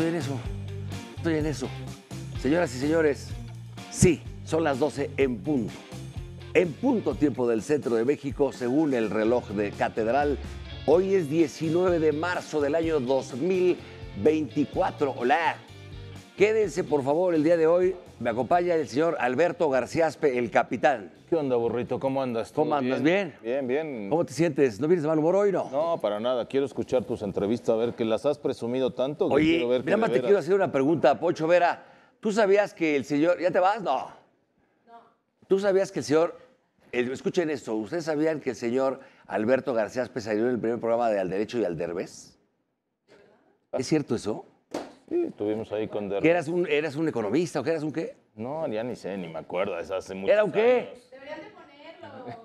Estoy en eso. Estoy en eso. Señoras y señores, sí, son las 12 en punto. En punto tiempo del centro de México, según el reloj de catedral, hoy es 19 de marzo del año 2024. Hola. Quédense, por favor, el día de hoy me acompaña el señor Alberto Garciaspe, el capitán. ¿Qué onda, burrito? ¿Cómo andas? tú? ¿Cómo andas? ¿Bien? Bien, bien. ¿Cómo te sientes? ¿No vienes de mal humor hoy, no? No, para nada. Quiero escuchar tus entrevistas, a ver que las has presumido tanto. Oye, más te quiero hacer una pregunta, Pocho Vera. ¿Tú sabías que el señor... ¿Ya te vas? No. No. ¿Tú sabías que el señor... Escuchen esto. ¿Ustedes sabían que el señor Alberto Garciaspe salió en el primer programa de Al Derecho y Al Derbez? ¿Es cierto eso? Sí, estuvimos ahí con ¿Eras un, ¿Eras un economista o que eras un qué? No, ya ni sé, ni me acuerdo, es hace mucho ¿Era un qué? de ponerlo.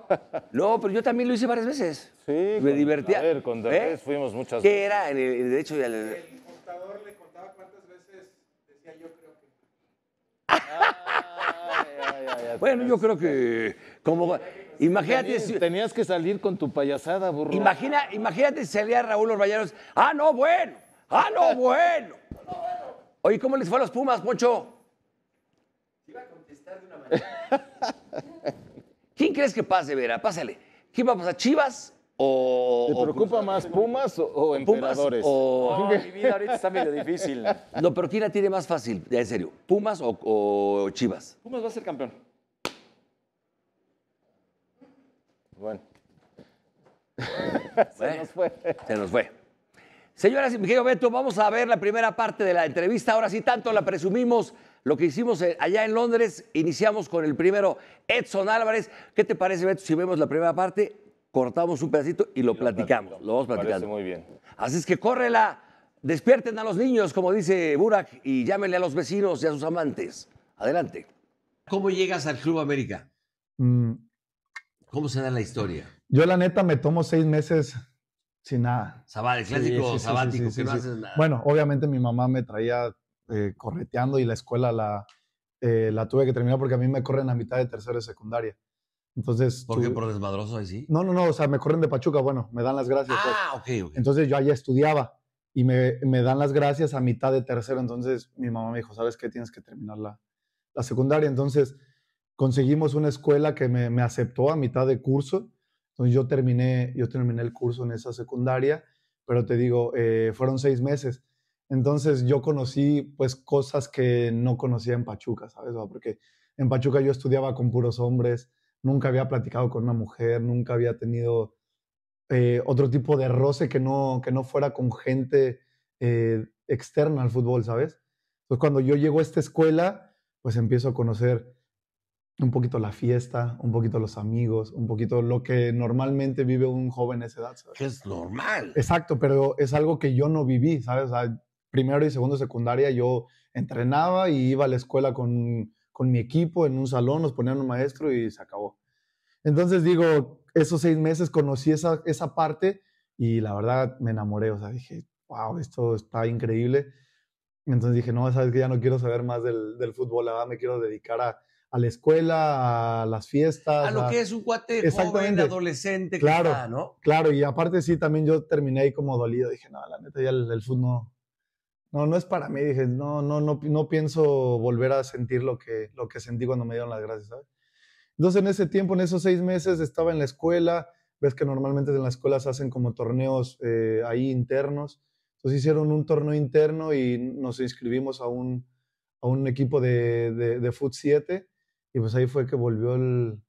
No, pero yo también lo hice varias veces. Sí, me divertía. A ver, con ¿Eh? Derbez fuimos muchas veces. ¿Qué era? el, El contador le contaba cuántas veces decía yo creo que... bueno, yo creo que como... Imagínate. Tenías, si, tenías, que salir con tu payasada, burro. Imagina, imagínate si salía Raúl Orballanos. Ah, no, bueno. ¡Ah, lo bueno! Oye, ¿cómo les fue a los Pumas, Poncho? Iba a contestar de una manera. ¿Quién crees que pase, Vera? Pásale. ¿Qué va a pasar? ¿Chivas o.? ¿Te preocupa más Pumas o, o Emperadores? Pumas mi vida ahorita está medio difícil. No, pero ¿quién la tiene más fácil? en serio. ¿Pumas o Chivas? Pumas va a ser campeón. Bueno. Se nos fue. Se nos fue. Señoras y Beto, vamos a ver la primera parte de la entrevista. Ahora sí, tanto la presumimos lo que hicimos eh, allá en Londres. Iniciamos con el primero, Edson Álvarez. ¿Qué te parece, Beto, si vemos la primera parte? Cortamos un pedacito y lo, platicamos. Lo vamos platicando. muy bien. Así es que córrela, despierten a los niños, como dice Burak, y llámenle a los vecinos y a sus amantes. Adelante. ¿Cómo llegas al Club América? Mm. ¿Cómo se da la historia? Yo la neta me tomo seis meses sin nada. Sabático, el sabático, Bueno, obviamente mi mamá me traía eh, correteando y la escuela eh, la, tuve que terminar porque a mí me corren a mitad de tercero de secundaria. Entonces, ¿Por qué? ¿Por desmadroso ahí No, no, no, o sea, me corren de Pachuca, bueno, me dan las gracias. Pues. Ah, Entonces yo allá estudiaba y me, dan las gracias a mitad de tercero, entonces mi mamá me dijo, ¿sabes qué? Tienes que terminar la, secundaria. Entonces conseguimos una escuela que me, me, aceptó a mitad de curso entonces yo terminé, yo terminé el curso en esa secundaria, pero te digo, eh, fueron seis meses. Entonces yo conocí pues cosas que no conocía en Pachuca, ¿sabes? Porque en Pachuca yo estudiaba con puros hombres, nunca había platicado con una mujer, nunca había tenido eh, otro tipo de roce que no, que no fuera con gente eh, externa al fútbol, ¿sabes? Entonces cuando yo llego a esta escuela, pues empiezo a conocer un poquito la fiesta, un poquito los amigos, un poquito lo que normalmente vive un joven a esa edad. Es normal. Exacto, pero es algo que yo no viví, ¿sabes? primero y segundo secundaria yo entrenaba y iba a la escuela con, mi equipo en un salón, nos ponían un maestro y se acabó. Entonces digo, esos seis meses conocí esa, esa parte y la verdad me enamoré, o sea, dije, wow, esto está increíble. Entonces dije, no, sabes que ya no quiero saber más del, del fútbol, ahora me quiero dedicar a, a la escuela, a las fiestas. A lo que es un cuate joven, adolescente. Claro, ¿no? claro. Y aparte sí, también yo terminé ahí como dolido. Dije, no, la neta, ya el, fútbol no, no, no es para mí. Dije, no, no, no, no pienso volver a sentir lo que, lo que sentí cuando me dieron las gracias, ¿sabes? Entonces en ese tiempo, en esos seis meses, estaba en la escuela. Ves que normalmente en las escuelas hacen como torneos eh, ahí internos. Entonces hicieron un torneo interno y nos inscribimos a un, a un equipo de, de, de Foot 7 y pues ahí fue que volvió el,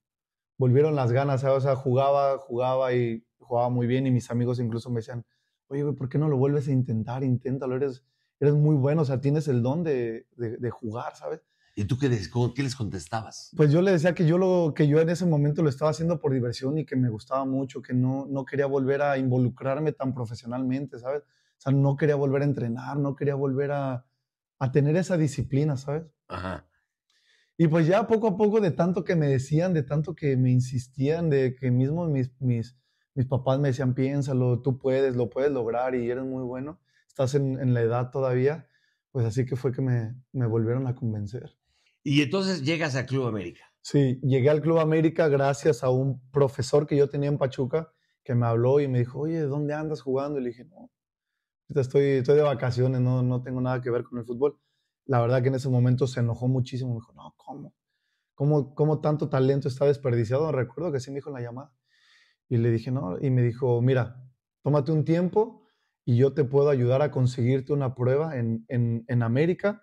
volvieron las ganas, o sea, jugaba, jugaba y jugaba muy bien y mis amigos incluso me decían, oye, güey, ¿por qué no lo vuelves a intentar? Inténtalo, eres, eres muy bueno, o sea, tienes el don de, de, jugar, ¿sabes? ¿Y tú qué les, qué les, contestabas? Pues yo le decía que yo, lo, que yo en ese momento lo estaba haciendo por diversión y que me gustaba mucho, que no, no quería volver a involucrarme tan profesionalmente, ¿sabes? O sea, no quería volver a entrenar, no quería volver a, a tener esa disciplina, ¿sabes? Ajá. Y pues ya poco a poco, de tanto que me decían, de tanto que me insistían, de que mismo mis, mis, mis papás me decían, piénsalo, tú puedes, lo puedes lograr y eres muy bueno, estás en, la edad todavía, pues así que fue que me, me, volvieron a convencer. Y entonces llegas al Club América. Sí, llegué al Club América gracias a un profesor que yo tenía en Pachuca que me habló y me dijo, oye, ¿dónde andas jugando? Y le dije, no, estoy, estoy de vacaciones, no, no tengo nada que ver con el fútbol la verdad que en ese momento se enojó muchísimo. Me dijo, no, ¿cómo? ¿Cómo, cómo tanto talento está desperdiciado? Recuerdo que sí me dijo en la llamada. Y le dije, no, y me dijo, mira, tómate un tiempo y yo te puedo ayudar a conseguirte una prueba en, en, en América,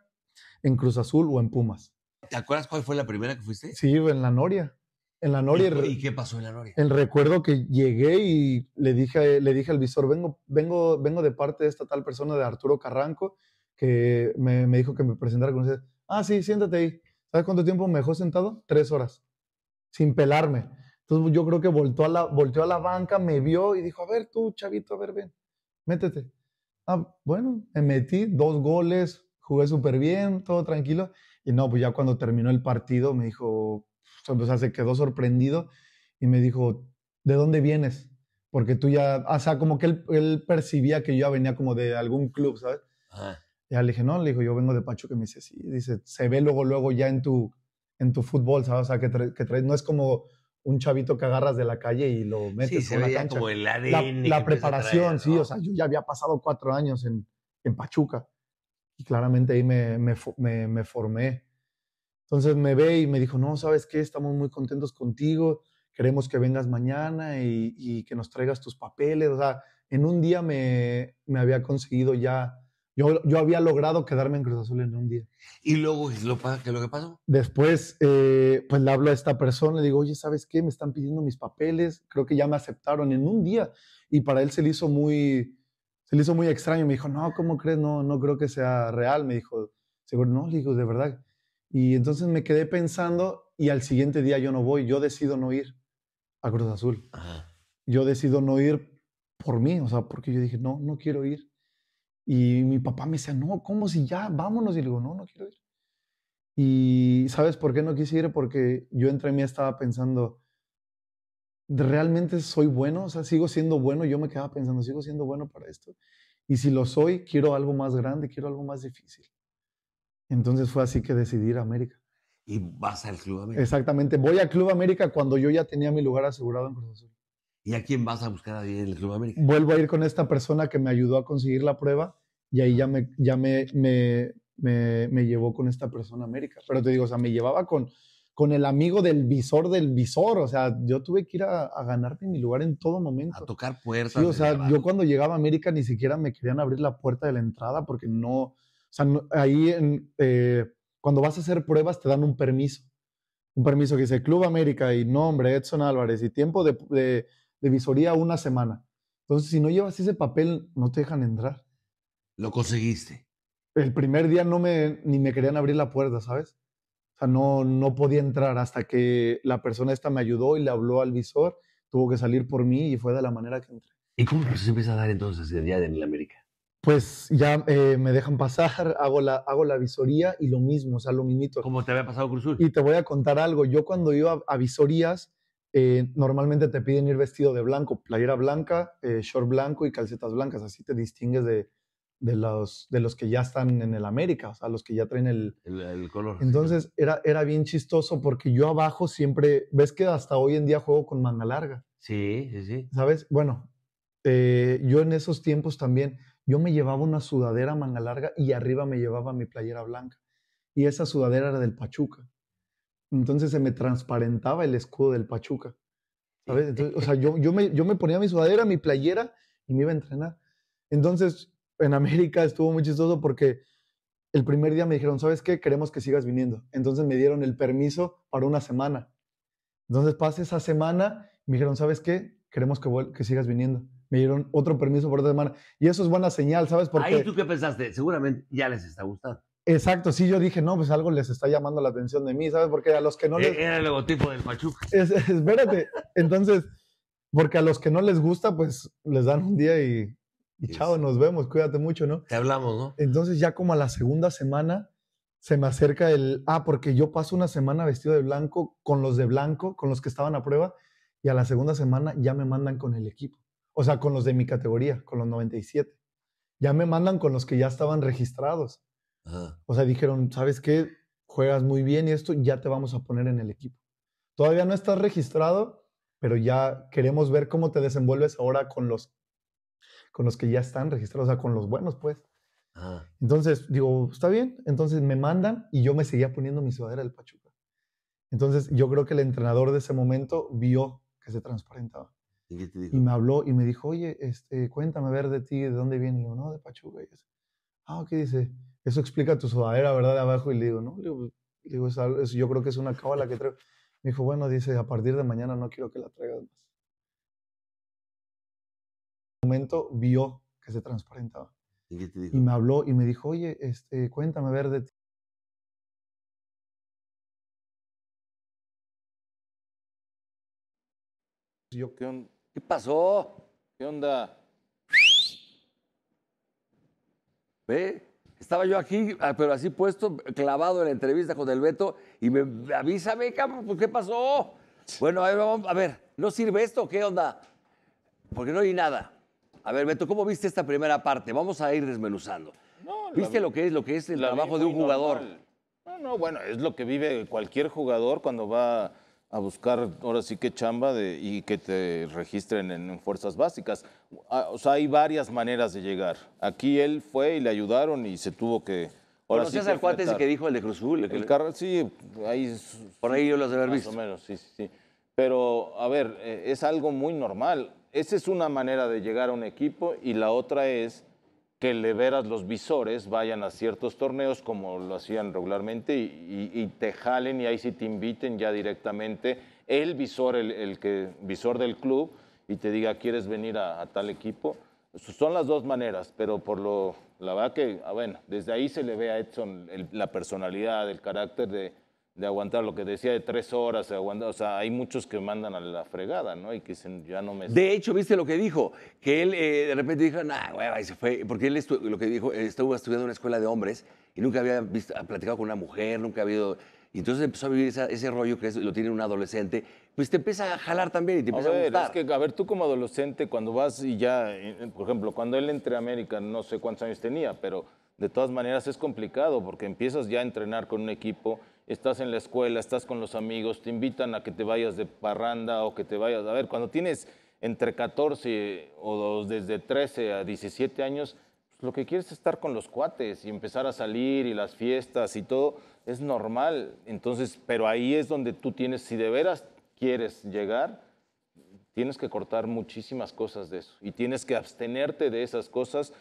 en Cruz Azul o en Pumas. ¿Te acuerdas cuál fue la primera que fuiste? Sí, en la Noria. En la Noria. ¿Y, qué pasó en la Noria? En recuerdo que llegué y le dije, le dije al visor, vengo, vengo, vengo de parte de esta tal persona, de Arturo Carranco, que me, me dijo que me presentara con ustedes. Ah, sí, siéntate ahí. ¿Sabes cuánto tiempo me dejó sentado? Tres horas, sin pelarme. Entonces yo creo que volteó a la, volteó a la banca, me vio y dijo, a ver tú, chavito, a ver, ven, métete. Ah, bueno, me metí, dos goles, jugué súper bien, todo tranquilo. Y no, pues ya cuando terminó el partido me dijo, o sea, se quedó sorprendido y me dijo, ¿de dónde vienes? Porque tú ya, o sea, como que él, él percibía que yo ya venía como de algún club, ¿sabes? ah ya le dije, no, le dijo, yo vengo de Pachuca. Y me dice, sí, dice, se ve luego, luego ya en tu, en tu fútbol, ¿sabes? O sea, que, no es como un chavito que agarras de la calle y lo metes en la cancha. Como el ADN la, preparación, sí, o sea, yo ya había pasado cuatro años en, en Pachuca y claramente ahí me, me, me, formé. Entonces me ve y me dijo, no, ¿sabes qué? Estamos muy contentos contigo, queremos que vengas mañana y, y que nos traigas tus papeles. O sea, en un día me, me había conseguido ya yo, había logrado quedarme en Cruz Azul en un día. ¿Y luego lo, que lo que pasó? Después, eh, pues le hablo a esta persona, le digo, oye, ¿sabes qué? Me están pidiendo mis papeles, creo que ya me aceptaron en un día. Y para él se le hizo muy, se le hizo muy extraño. Me dijo, no, ¿cómo crees? No, no creo que sea real. Me dijo, seguro, no, le digo, de verdad. Y entonces me quedé pensando y al siguiente día yo no voy, yo decido no ir a Cruz Azul. Yo decido no ir por mí, o sea, porque yo dije, no, no quiero ir. Y mi papá me decía, no, ¿cómo si ya? Vámonos. Y le digo, no, no quiero ir. Y ¿sabes por qué no quise ir? Porque yo entre mí estaba pensando, ¿realmente soy bueno? O sea, sigo siendo bueno. Yo me quedaba pensando, sigo siendo bueno para esto. Y si lo soy, quiero algo más grande, quiero algo más difícil. Entonces fue así que decidí ir a América. Y vas al Club América. Exactamente, voy al Club América cuando yo ya tenía mi lugar asegurado en Cruz Azul. ¿Y a quién vas a buscar ahí en el Club América? Vuelvo a ir con esta persona que me ayudó a conseguir la prueba y ahí ya me, ya me, llevó con esta persona a América. Pero te digo, o sea, me llevaba con, con el amigo del visor del visor. O sea, yo tuve que ir a, ganarte ganarme mi lugar en todo momento. A tocar puertas. Sí, o sea, yo cuando llegaba a América ni siquiera me querían abrir la puerta de la entrada porque no, o sea, ahí eh, cuando vas a hacer pruebas te dan un permiso. Un permiso que dice Club América y nombre Edson Álvarez y tiempo de de visoría una semana. Entonces, si no llevas ese papel, no te dejan entrar. Lo conseguiste. El primer día no me, ni me querían abrir la puerta, ¿sabes? O sea, no, no podía entrar hasta que la persona esta me ayudó y le habló al visor, tuvo que salir por mí y fue de la manera que entré. ¿Y cómo se empieza a dar entonces el día en el América? Pues ya eh, me dejan pasar, hago la, hago la visoría y lo mismo, o sea, lo mismito. Como te había pasado Cruzur? Y te voy a contar algo. Yo cuando iba a visorías, eh, normalmente te piden ir vestido de blanco, playera blanca, eh, short blanco y calcetas blancas. Así te distingues de, los, de los que ya están en el América, o sea, los que ya traen el, color. Entonces era, era bien chistoso porque yo abajo siempre, ves que hasta hoy en día juego con manga larga. Sí, sí, sí. ¿Sabes? Bueno, eh, yo en esos tiempos también, yo me llevaba una sudadera manga larga y arriba me llevaba mi playera blanca. Y esa sudadera era del Pachuca entonces se me transparentaba el escudo del Pachuca. ¿Sabes? o sea, yo, me, yo me ponía mi sudadera, mi playera y me iba a entrenar. Entonces, en América estuvo muy chistoso porque el primer día me dijeron, ¿sabes qué? Queremos que sigas viniendo. Entonces me dieron el permiso para una semana. Entonces pasé esa semana y me dijeron, ¿sabes qué? Queremos que, que sigas viniendo. Me dieron otro permiso por otra semana. Y eso es buena señal, ¿sabes? Porque... Ahí tú qué pensaste, seguramente ya les está gustando. Exacto, sí, yo dije, no, pues algo les está llamando la atención de mí, ¿sabes? Porque a los que no eh, les... Era el logotipo del Pachuca. Es, espérate, entonces, porque a los que no les gusta, pues les dan un día y, y chao, nos vemos, cuídate mucho, ¿no? Te hablamos, ¿no? Entonces ya como a la segunda semana se me acerca el, ah, porque yo paso una semana vestido de blanco con los de blanco, con los que estaban a prueba, y a la segunda semana ya me mandan con el equipo, o sea, con los de mi categoría, con los 97. Ya me mandan con los que ya estaban registrados. O sea, dijeron, ¿sabes qué? Juegas muy bien y esto, ya te vamos a poner en el equipo. Todavía no estás registrado, pero ya queremos ver cómo te desenvuelves ahora con los, con los que ya están registrados, o sea, con los buenos, pues. Entonces, digo, está bien. Entonces me mandan y yo me seguía poniendo mi sudadera del Pachuca. Entonces, yo creo que el entrenador de ese momento vio que se transparentaba. ¿Y, me habló y me dijo, oye, este, cuéntame a ver de ti, de dónde viene Y yo, no, de Pachuca. Y yo, ah, ¿qué dice? eso explica tu sudadera, ¿verdad? De abajo. Y le digo, no, digo, yo creo que es una cábala que traigo. Me dijo, bueno, dice, a partir de mañana no quiero que la traigas más. En un momento vio que se transparentaba. ¿Y qué te dijo? Y me habló y me dijo, oye, este, cuéntame a ver de ti. Yo, ¿qué, ¿Qué pasó? ¿Qué onda? ¿Ve? Estaba yo aquí, ah, pero así puesto, clavado en la entrevista con el Beto, y me avísame, pues, ¿qué pasó? Bueno, a ver, a ver, ¿no sirve esto? o ¿Qué onda? Porque no hay nada. A ver, Beto, ¿cómo viste esta primera parte? Vamos a ir desmenuzando. ¿Viste lo que es lo que es el trabajo de un jugador? No, no, bueno, es lo que vive cualquier jugador cuando va a buscar ahora sí que chamba de, y que te registren en, fuerzas básicas. Ah, o sea, hay varias maneras de llegar. Aquí él fue y le ayudaron y se tuvo que... Ahora ¿Conocías sí al cuate ese que dijo el de cruzul El carro, sí, Por ahí yo los he haber visto. Más o menos, sí, sí, sí. Pero, a ver, eh, es algo muy normal. Esa es una manera de llegar a un equipo y la otra es que le veras los visores vayan a ciertos torneos como lo hacían regularmente y, te jalen y ahí sí te inviten ya directamente el visor, el, que, visor del club y te diga, ¿quieres venir a, tal equipo? Pues, son las dos maneras, pero por lo, la verdad que, ah, bueno, desde ahí se le ve a Edson la personalidad, el carácter de, de aguantar lo que decía de tres horas, de aguantar, o sea, hay muchos que mandan a la fregada, ¿no? Y que dicen, ya no me... De hecho, ¿viste lo que dijo? Que él eh, de repente dijo, nah, hueva, y se fue, porque él lo que dijo, estuvo estudiando en una escuela de hombres y nunca había platicado con una mujer, nunca había habido... Y entonces empezó a vivir ese rollo que lo tiene un adolescente, pues te empieza a jalar también y te empieza a, ver, gustar. que, a ver, tú como adolescente, cuando vas y ya, por ejemplo, cuando él entre a América, no sé cuántos años tenía, pero de todas maneras es complicado porque empiezas ya a entrenar con un equipo estás en la escuela, estás con los amigos, te invitan a que te vayas de parranda o que te vayas. A ver, cuando tienes entre 14 o desde 13 a 17 años, pues, lo que quieres es estar con los cuates y empezar a salir y las fiestas y todo, es normal. Entonces, pero ahí es donde tú tienes, si de veras quieres llegar, tienes que cortar muchísimas cosas de eso y tienes que abstenerte de esas cosas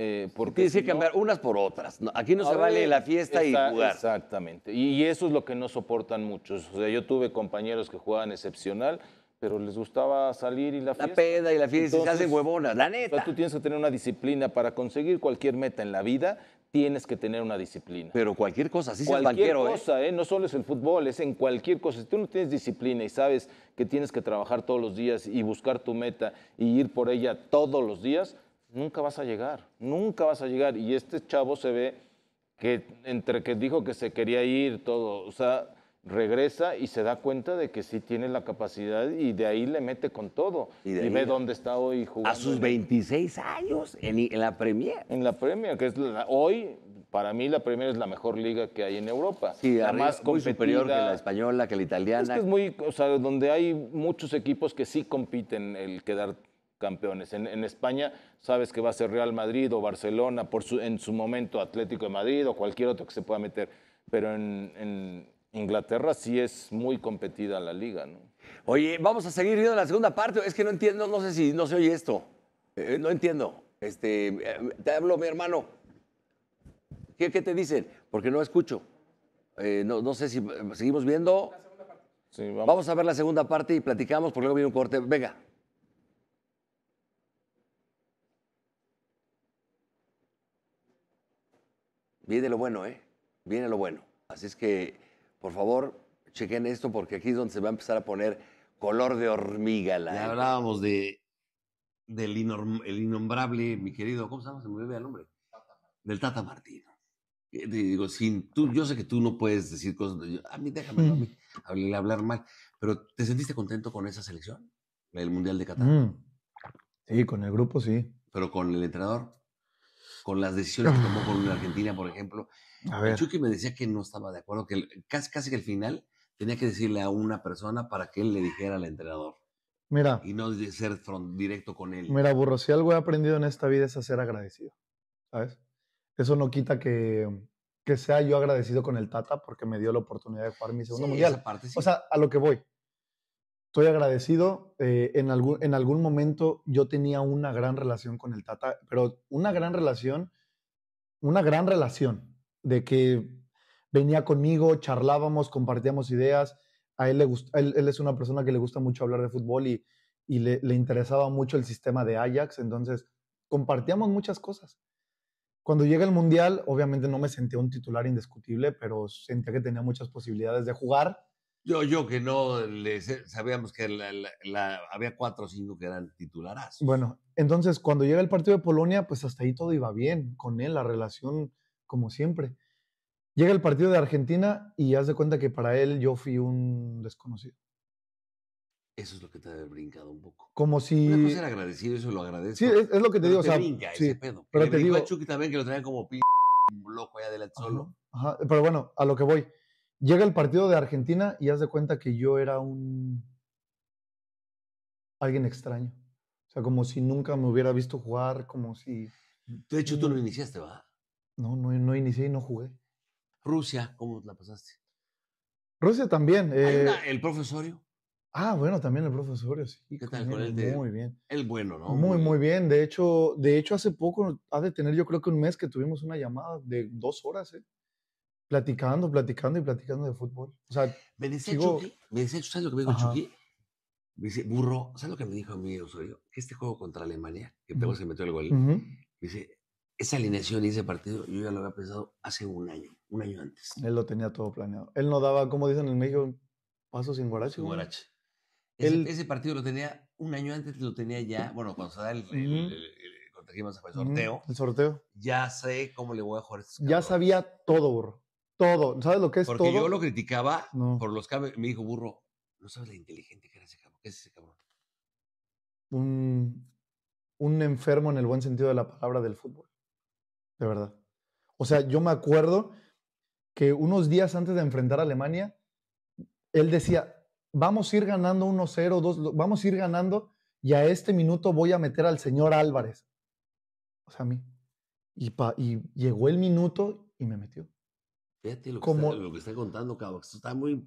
eh, porque tienes que cambiar unas por otras. Aquí no se vale la fiesta y jugar. Exactamente. Y, eso es lo que no soportan muchos. O sea, yo tuve compañeros que jugaban excepcional, pero les gustaba salir y la, fiesta. La peda y la fiesta y se hacen huevonas, la neta. tú tienes que tener una disciplina para conseguir cualquier meta en la vida. Tienes que tener una disciplina. Pero cualquier cosa, sí cualquier banquero, ¿eh? cosa, ¿eh? no solo es el fútbol, es en cualquier cosa. Si tú no tienes disciplina y sabes que tienes que trabajar todos los días y buscar tu meta y ir por ella todos los días, nunca vas a llegar, nunca vas a llegar. Y este chavo se ve que entre que dijo que se quería ir, todo, o sea, regresa y se da cuenta de que sí tiene la capacidad y de ahí le mete con todo. Y, ve dónde está hoy jugando. A sus 26 años en, la Premier. En la Premier, que es hoy, para mí la Premier es la mejor liga que hay en Europa. Sí, además más superior que la española, que la italiana. Es que es muy, o sea, donde hay muchos equipos que sí compiten el quedar campeones. En, España sabes que va a ser Real Madrid o Barcelona, por en su momento Atlético de Madrid o cualquier otro que se pueda meter. Pero en, Inglaterra sí es muy competida la liga, Oye, vamos a seguir viendo la segunda parte. Es que no entiendo, no sé si no se oye esto. Eh, eh, no entiendo. Este, eh, te hablo, mi hermano. ¿Qué, te dicen? Porque no escucho. no, sé si seguimos viendo. vamos. vamos. a ver la segunda parte y platicamos porque luego viene un corte. Venga. viene lo bueno, ¿eh? Viene lo bueno. Así es que, por favor, chequen esto porque aquí es donde se va a empezar a poner color de hormiga. La hablábamos de, del el innombrable, mi querido, ¿cómo se llama? Se me el nombre. Del Tata Martino. digo, sin, tú, yo sé que tú no puedes decir cosas, a mí déjame mm. hablar, mal, pero ¿te sentiste contento con esa selección? El Mundial de Qatar. Mm. Sí, con el grupo sí. Pero con el entrenador con las decisiones que tomó con la ah. Argentina, por ejemplo. A Chucky me decía que no estaba de acuerdo, que casi, que al final tenía que decirle a una persona para que él le dijera al entrenador. Mira. Y no ser directo con él. Mira, burro, si algo he aprendido en esta vida es a ser agradecido. ¿Sabes? Eso no quita que, sea yo agradecido con el Tata porque me dio la oportunidad de jugar mi segundo mundial. O sea, a lo que voy estoy agradecido. Eh, en, algún, en algún momento yo tenía una gran relación con el Tata, pero una gran relación, una gran relación, de que venía conmigo, charlábamos, compartíamos ideas. A él, le él, es una persona que le gusta mucho hablar de fútbol y, le, le interesaba mucho el sistema de Ajax, entonces compartíamos muchas cosas. Cuando llega el Mundial, obviamente no me sentía un titular indiscutible, pero sentía que tenía muchas posibilidades de jugar yo, yo que no sabíamos que la, había cuatro o cinco que eran titularas Bueno, entonces cuando llega el partido de Polonia, pues hasta ahí todo iba bien con él, la relación como siempre. Llega el partido de Argentina y haz de cuenta que para él yo fui un desconocido. Eso es lo que te ha brincado un poco. Como si. agradecido, eso lo agradezco. Sí, es, lo que te digo, Pero te digo. a Chucky también que lo traía como p loco allá del solo. ajá, pero bueno, a lo que voy. Llega el partido de Argentina y haz de cuenta que yo era un. alguien extraño. O sea, como si nunca me hubiera visto jugar, como si. De hecho, tú no mm. iniciaste, ¿va? No, no, inicié y no jugué. Rusia, ¿cómo la pasaste? Rusia también. Eh, ¿El profesorio? Ah, bueno, también el profesorio, sí. ¿Qué tal con él? Muy bien. El bueno, ¿no? Muy, muy bien. De hecho, de hecho, hace poco, ha de tener yo creo que un mes que tuvimos una llamada de dos horas, ¿eh? platicando, platicando y platicando de fútbol. O sea, me decía me decía, ¿sabes lo que me dijo Chucky? Me dice, burro, ¿sabes lo que me dijo a mí Osorio? Este juego contra Alemania, que luego se metió el gol, dice, esa alineación y ese partido yo ya lo había pensado hace un año, un año antes. Él lo tenía todo planeado. Él no daba, como dicen en México, paso sin guarache. Sin guarache. Ese, ese, partido lo tenía un año antes, lo tenía ya, bueno, cuando se da el, el, sorteo. El sorteo. Ya sé cómo le voy a jugar. ya sabía todo, burro. Todo, ¿sabes lo que es todo? Porque yo lo criticaba por los cambios. Me dijo, burro, no sabes la inteligente que era ese cabrón. ¿Qué es ese cabrón? Un, enfermo en el buen sentido de la palabra del fútbol. De verdad. O sea, yo me acuerdo que unos días antes de enfrentar a Alemania, él decía, vamos a ir ganando 1-0, 2, vamos a ir ganando y a este minuto voy a meter al señor Álvarez. O sea, a mí. Y, pa, y llegó el minuto y me metió. Fíjate lo que, está, lo que está contando, cabrón. Esto está muy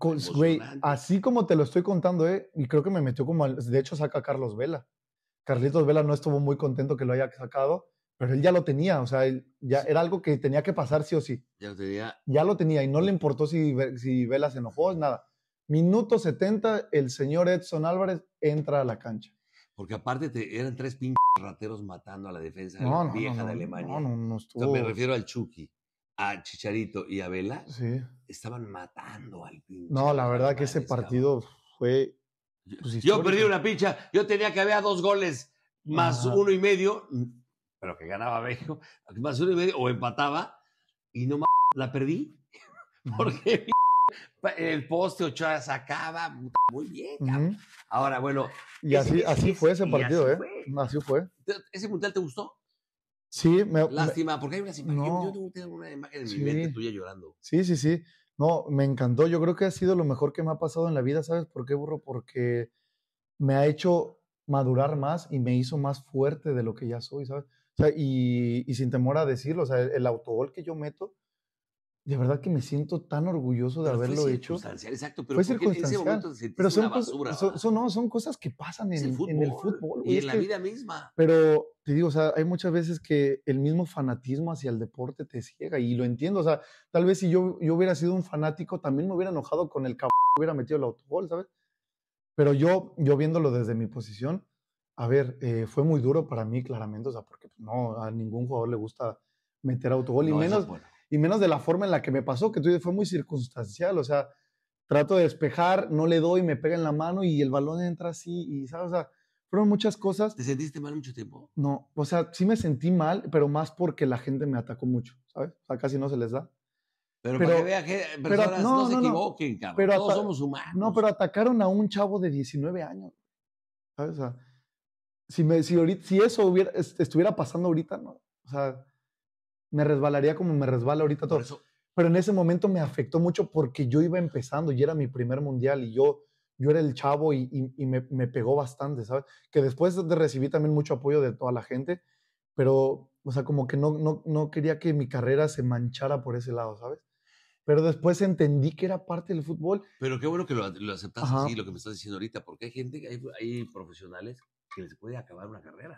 así como te lo estoy contando, eh, y creo que me metió como... de hecho, saca Carlos Vela. Carlitos Vela no estuvo muy contento que lo haya sacado, pero él ya lo tenía. O sea, ya era algo que tenía que pasar sí o sí. Ya lo tenía. Ya lo tenía y no le importó si, si Vela se enojó, nada. Minuto 70, el señor Edson Álvarez entra a la cancha. Porque aparte eran tres pinches rateros matando a la defensa vieja de Alemania. No, me refiero al Chucky a Chicharito y a Vela, estaban matando al pinche. No, la verdad que ese partido fue. yo pues, perdí una pincha, yo tenía que haber dos goles más uno y medio, pero que ganaba México, más uno y medio, o empataba, y no la perdí. Porque el poste Ochoa sacaba muy bien, Ahora, bueno. Y así, así fue ese partido, ¿eh? Así fue. ¿Ese mundial te gustó? Sí, me, Lástima, porque hay yo, tengo una imagen de mi mente tuya llorando. Sí, sí, sí. No, me encantó. Yo creo que ha sido lo mejor que me ha pasado en la vida. ¿Sabes por qué, burro? Porque me ha hecho madurar más y me hizo más fuerte de lo que ya soy, ¿sabes? O sea, y, sin temor a decirlo, o sea, el, el autogol que yo meto, de verdad que me siento tan orgulloso de haberlo haberlo fue hecho. Exacto, pero fue circunstancial. En pero son, una basura, son, no, son cosas que pasan en el fútbol, y en la vida misma. Pero te digo, o sea, hay muchas veces que el mismo fanatismo hacia el deporte te ciega y lo entiendo. O sea, tal vez si yo, yo hubiera sido un fanático, también me hubiera enojado con el cabrón que hubiera metido el autobol, ¿sabes? Pero yo, yo viéndolo desde mi posición, a ver, eh, fue muy duro para mí, claramente, o sea, porque pues, no, a ningún jugador le gusta meter autobol y menos y menos de la forma en la que me pasó, que fue muy circunstancial, o sea, trato de despejar, no le doy, me pega en la mano y el balón entra así y, ¿sabes? O sea, fueron muchas cosas. ¿Te sentiste mal mucho tiempo? No, o sea, sí me sentí mal, pero más porque la gente me atacó mucho, ¿sabes? O sea, casi no se les da. Pero, pero para que personas no, se equivoquen, cabrón. Todos somos humanos. No, pero atacaron a un chavo de 19 años. ¿Sabes? O sea, si, me, si, eso hubiera, estuviera pasando ahorita, no. O sea, me resbalaría como me resbala ahorita todo. Pero en ese momento me afectó mucho porque yo iba empezando y era mi primer mundial y yo, yo era el chavo y, me, me, pegó bastante, ¿sabes? Que después de recibí también mucho apoyo de toda la gente, pero, o sea, como que no, no, no quería que mi carrera se manchara por ese lado, ¿sabes? pero después entendí que era parte del fútbol. Pero qué bueno que lo, lo así, lo que me estás diciendo ahorita, porque hay gente, hay, hay profesionales que les puede acabar una carrera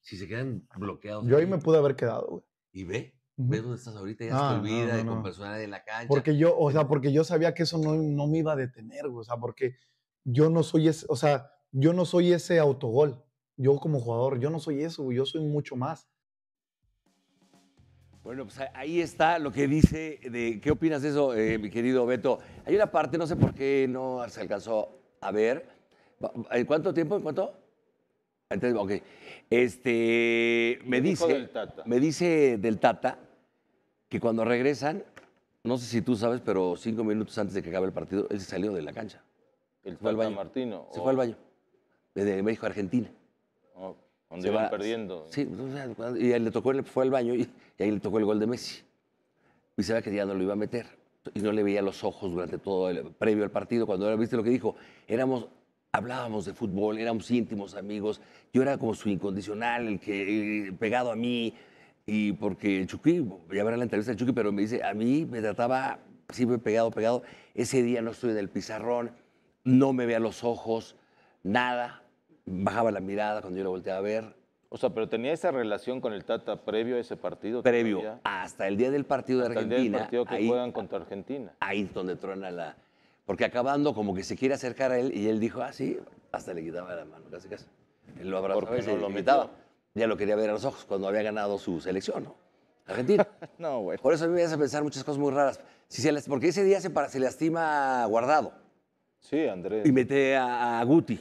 si se quedan bloqueados. Yo ahí me pude haber quedado, güey y ve, ve dónde estás ahorita, ya se te ah, olvida con personal de la cancha. Porque yo, o sea, porque yo sabía que eso no, me iba a detener, o sea, porque yo no soy ese, o sea, yo no soy ese autogol. Yo como jugador, yo no soy eso, yo soy mucho más. Bueno, pues ahí está lo que dice. De, ¿Qué opinas de eso, eh, mi querido Beto? Hay una parte, no sé por qué no se alcanzó a ver. ¿En cuánto tiempo? ¿En cuánto? ok. Este, me dice, del tata? me dice del Tata que cuando regresan, no sé si tú sabes, pero cinco minutos antes de que acabe el partido, él se salió de la cancha. ¿El se fue al baño. Martino? Se fue al oh. baño. Desde México a Argentina. Oh, donde iban perdiendo. Sí, y ahí le tocó, fue al baño y, ahí le tocó el gol de Messi. Y se ve que ya no lo iba a meter. Y no le veía los ojos durante todo el previo al partido. Cuando viste lo que dijo, éramos hablábamos de fútbol, éramos íntimos amigos, yo era como su incondicional, el que eh, pegado a mí, y porque el Chucky, ya verá la entrevista de Chucky, pero me dice, a mí me trataba siempre pegado, pegado, ese día no estoy en el pizarrón, no me a los ojos, nada, bajaba la mirada cuando yo lo volteaba a ver. O sea, pero tenía esa relación con el Tata previo a ese partido. Previo, hasta el día del partido de Argentina. El día del partido que juegan contra Argentina. Ahí es donde truena la, porque acabando como que se quiere acercar a él y él dijo, así, ah, hasta le quitaba la mano, casi casi. Él lo abrazaba y no lo metaba. Ya lo quería ver a los ojos cuando había ganado su selección, ¿no? Argentina. no, güey. Por eso a mí me hace pensar muchas cosas muy raras. porque ese día se, para, se lastima guardado. Sí, Andrés. Y mete a, Guti.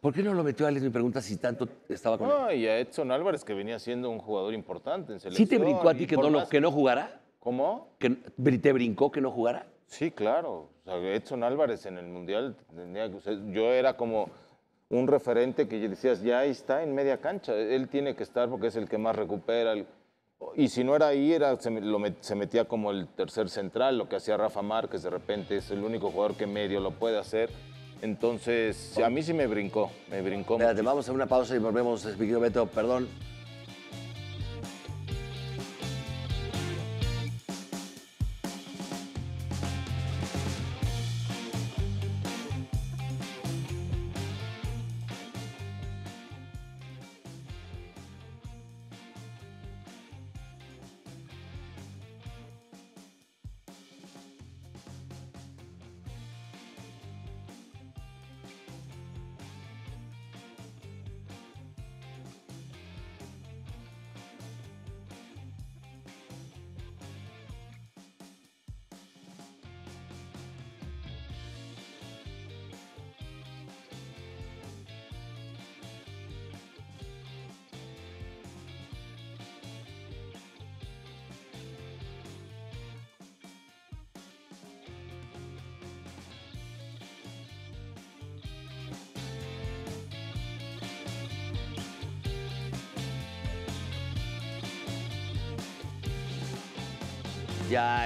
¿Por qué no lo metió a Alex? Me pregunta si tanto estaba con no, y a Edson Álvarez, que venía siendo un jugador importante en selección. ¿Sí te brincó a ti que no, que no jugara? ¿Cómo? ¿Que, ¿Te brincó que no jugara? Sí, claro. Edson Álvarez en el Mundial yo era como un referente que decías, ya está en media cancha, él tiene que estar porque es el que más recupera. Y si no era ahí, era, se, metía como el tercer central, lo que hacía Rafa Márquez de repente, es el único jugador que medio lo puede hacer. Entonces, a mí sí me brincó, me brincó. Espérate, vamos a una pausa y volvemos, mi Beto, perdón,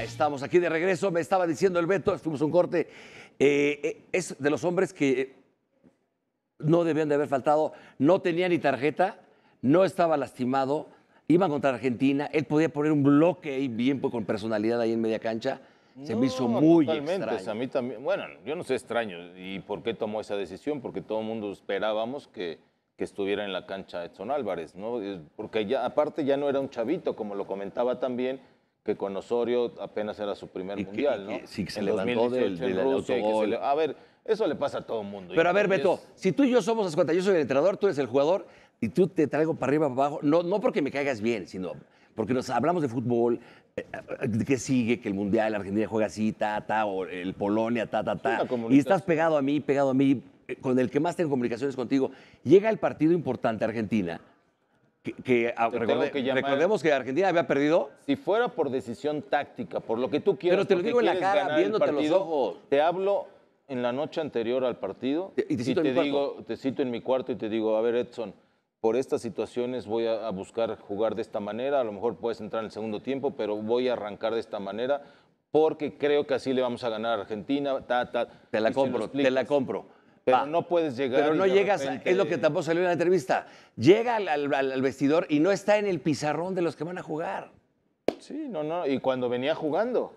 estamos aquí de regreso. Me estaba diciendo el Beto, fuimos un corte. Eh, eh, es de los hombres que no debían de haber faltado. No tenía ni tarjeta, no estaba lastimado. Iba contra Argentina. Él podía poner un bloque ahí bien con personalidad ahí en media cancha. Se me hizo muy extraño. A mí también. Bueno, yo no sé extraño y por qué tomó esa decisión, porque todo el mundo esperábamos que, que estuviera en la cancha Edson Álvarez, ¿no? Porque ya, aparte ya no era un chavito, como lo comentaba también que con Osorio apenas era su primer mundial, ¿no? Sí, se levantó del, del, a ver, eso le pasa a todo el mundo. Pero a ver, Beto, si tú y yo somos las yo soy el entrenador, tú eres el jugador y tú te traigo para arriba, para abajo, no, no porque me caigas bien, sino porque nos hablamos de fútbol, eh, eh, que sigue, que el Mundial, Argentina juega así, ta, ta, o el Polonia, ta, ta, ta. Y estás pegado a mí, pegado a mí, eh, con el que más tengo comunicaciones contigo. Llega el partido importante Argentina, que, ah, recordemos que Argentina había perdido. Si fuera por decisión táctica, por lo que tú quieras. Pero te lo digo en la cara, viéndote los ojos. Te hablo en la noche anterior al partido y te, cito digo, cuarto. te cito en mi cuarto y te digo, a ver Edson, por estas situaciones voy a, buscar jugar de esta manera, a lo mejor puedes entrar en el segundo tiempo, pero voy a arrancar de esta manera porque creo que así le vamos a ganar a Argentina. Te la compro, te la compro. Pero no puedes llegar. Pero no llegas, es lo que tampoco salió en la entrevista. Llega al, vestidor y no está en el pizarrón de los que van a jugar. Sí, no, no. Y cuando venía jugando.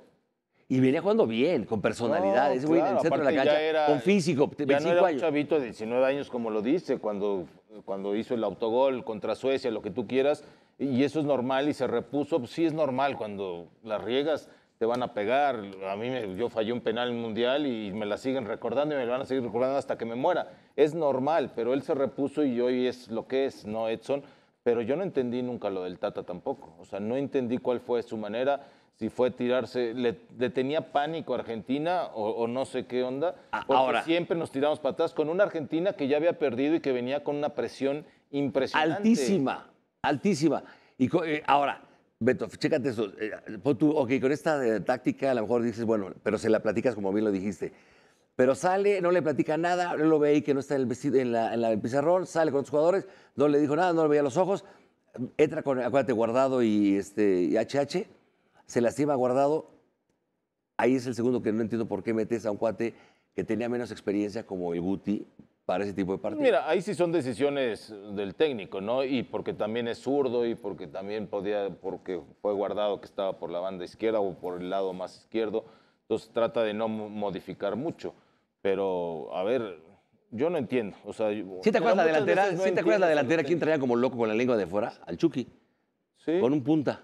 Y venía jugando bien, con personalidad. en el centro de la cancha, con físico. Ya no era un de 19 años, como lo dice, cuando, cuando hizo el autogol contra Suecia, lo que tú quieras. Y eso es normal y se repuso. Pues sí, es normal cuando las riegas te van a pegar. A mí yo fallé un penal mundial y me la siguen recordando y me la van a seguir recordando hasta que me muera. Es normal, pero él se repuso y hoy es lo que es, ¿no, Edson? Pero yo no entendí nunca lo del Tata tampoco. O sea, no entendí cuál fue su manera, si fue tirarse, le, tenía pánico a Argentina o, no sé qué onda. Ah, porque Ahora, siempre nos tiramos para atrás con una Argentina que ya había perdido y que venía con una presión impresionante. Altísima, altísima. Y eh, ahora, Beto, chécate eso. Eh, ok, con esta eh, táctica a lo mejor dices, bueno, pero se la platicas como bien lo dijiste. Pero sale, no le platica nada, lo ve ahí que no está en el, en, la, pizarrón, sale con los jugadores, no le dijo nada, no le veía los ojos, entra con, acuérdate, guardado y, este, y HH, se lastima guardado. Ahí es el segundo que no entiendo por qué metes a un cuate que tenía menos experiencia como el Guti para ese tipo de partidos. Mira, ahí sí son decisiones del técnico, ¿no? Y porque también es zurdo y porque también podía, porque fue guardado que estaba por la banda izquierda o por el lado más izquierdo. Entonces trata de no modificar mucho. Pero, a ver, yo no entiendo. O sea, ¿Sí te acuerdas la delantera? ¿sí te acuerdas la delantera? ¿Quién traía como loco con la lengua de fuera? Al Chucky. Sí. Con un punta.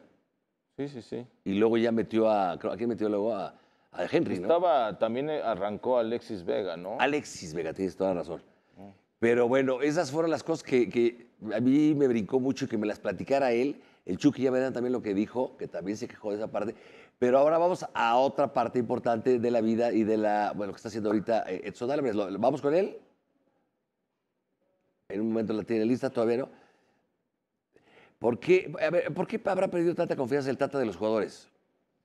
Sí, sí, sí. Y luego ya metió a. ¿A quién metió luego? A, a Henry, Estaba, También arrancó Alexis Vega, ¿no? Alexis Vega, tienes toda la razón. Pero bueno, esas fueron las cosas que, a mí me brincó mucho que me las platicara él. El Chucky ya verán también lo que dijo, que también se quejó de esa parte. Pero ahora vamos a otra parte importante de la vida y de la, bueno, que está haciendo ahorita eh, Edson Álvarez. ¿Vamos con él? En un momento la tiene lista, todavía no. ¿Por qué, a ver, ¿por qué habrá perdido tanta confianza el Tata de los jugadores?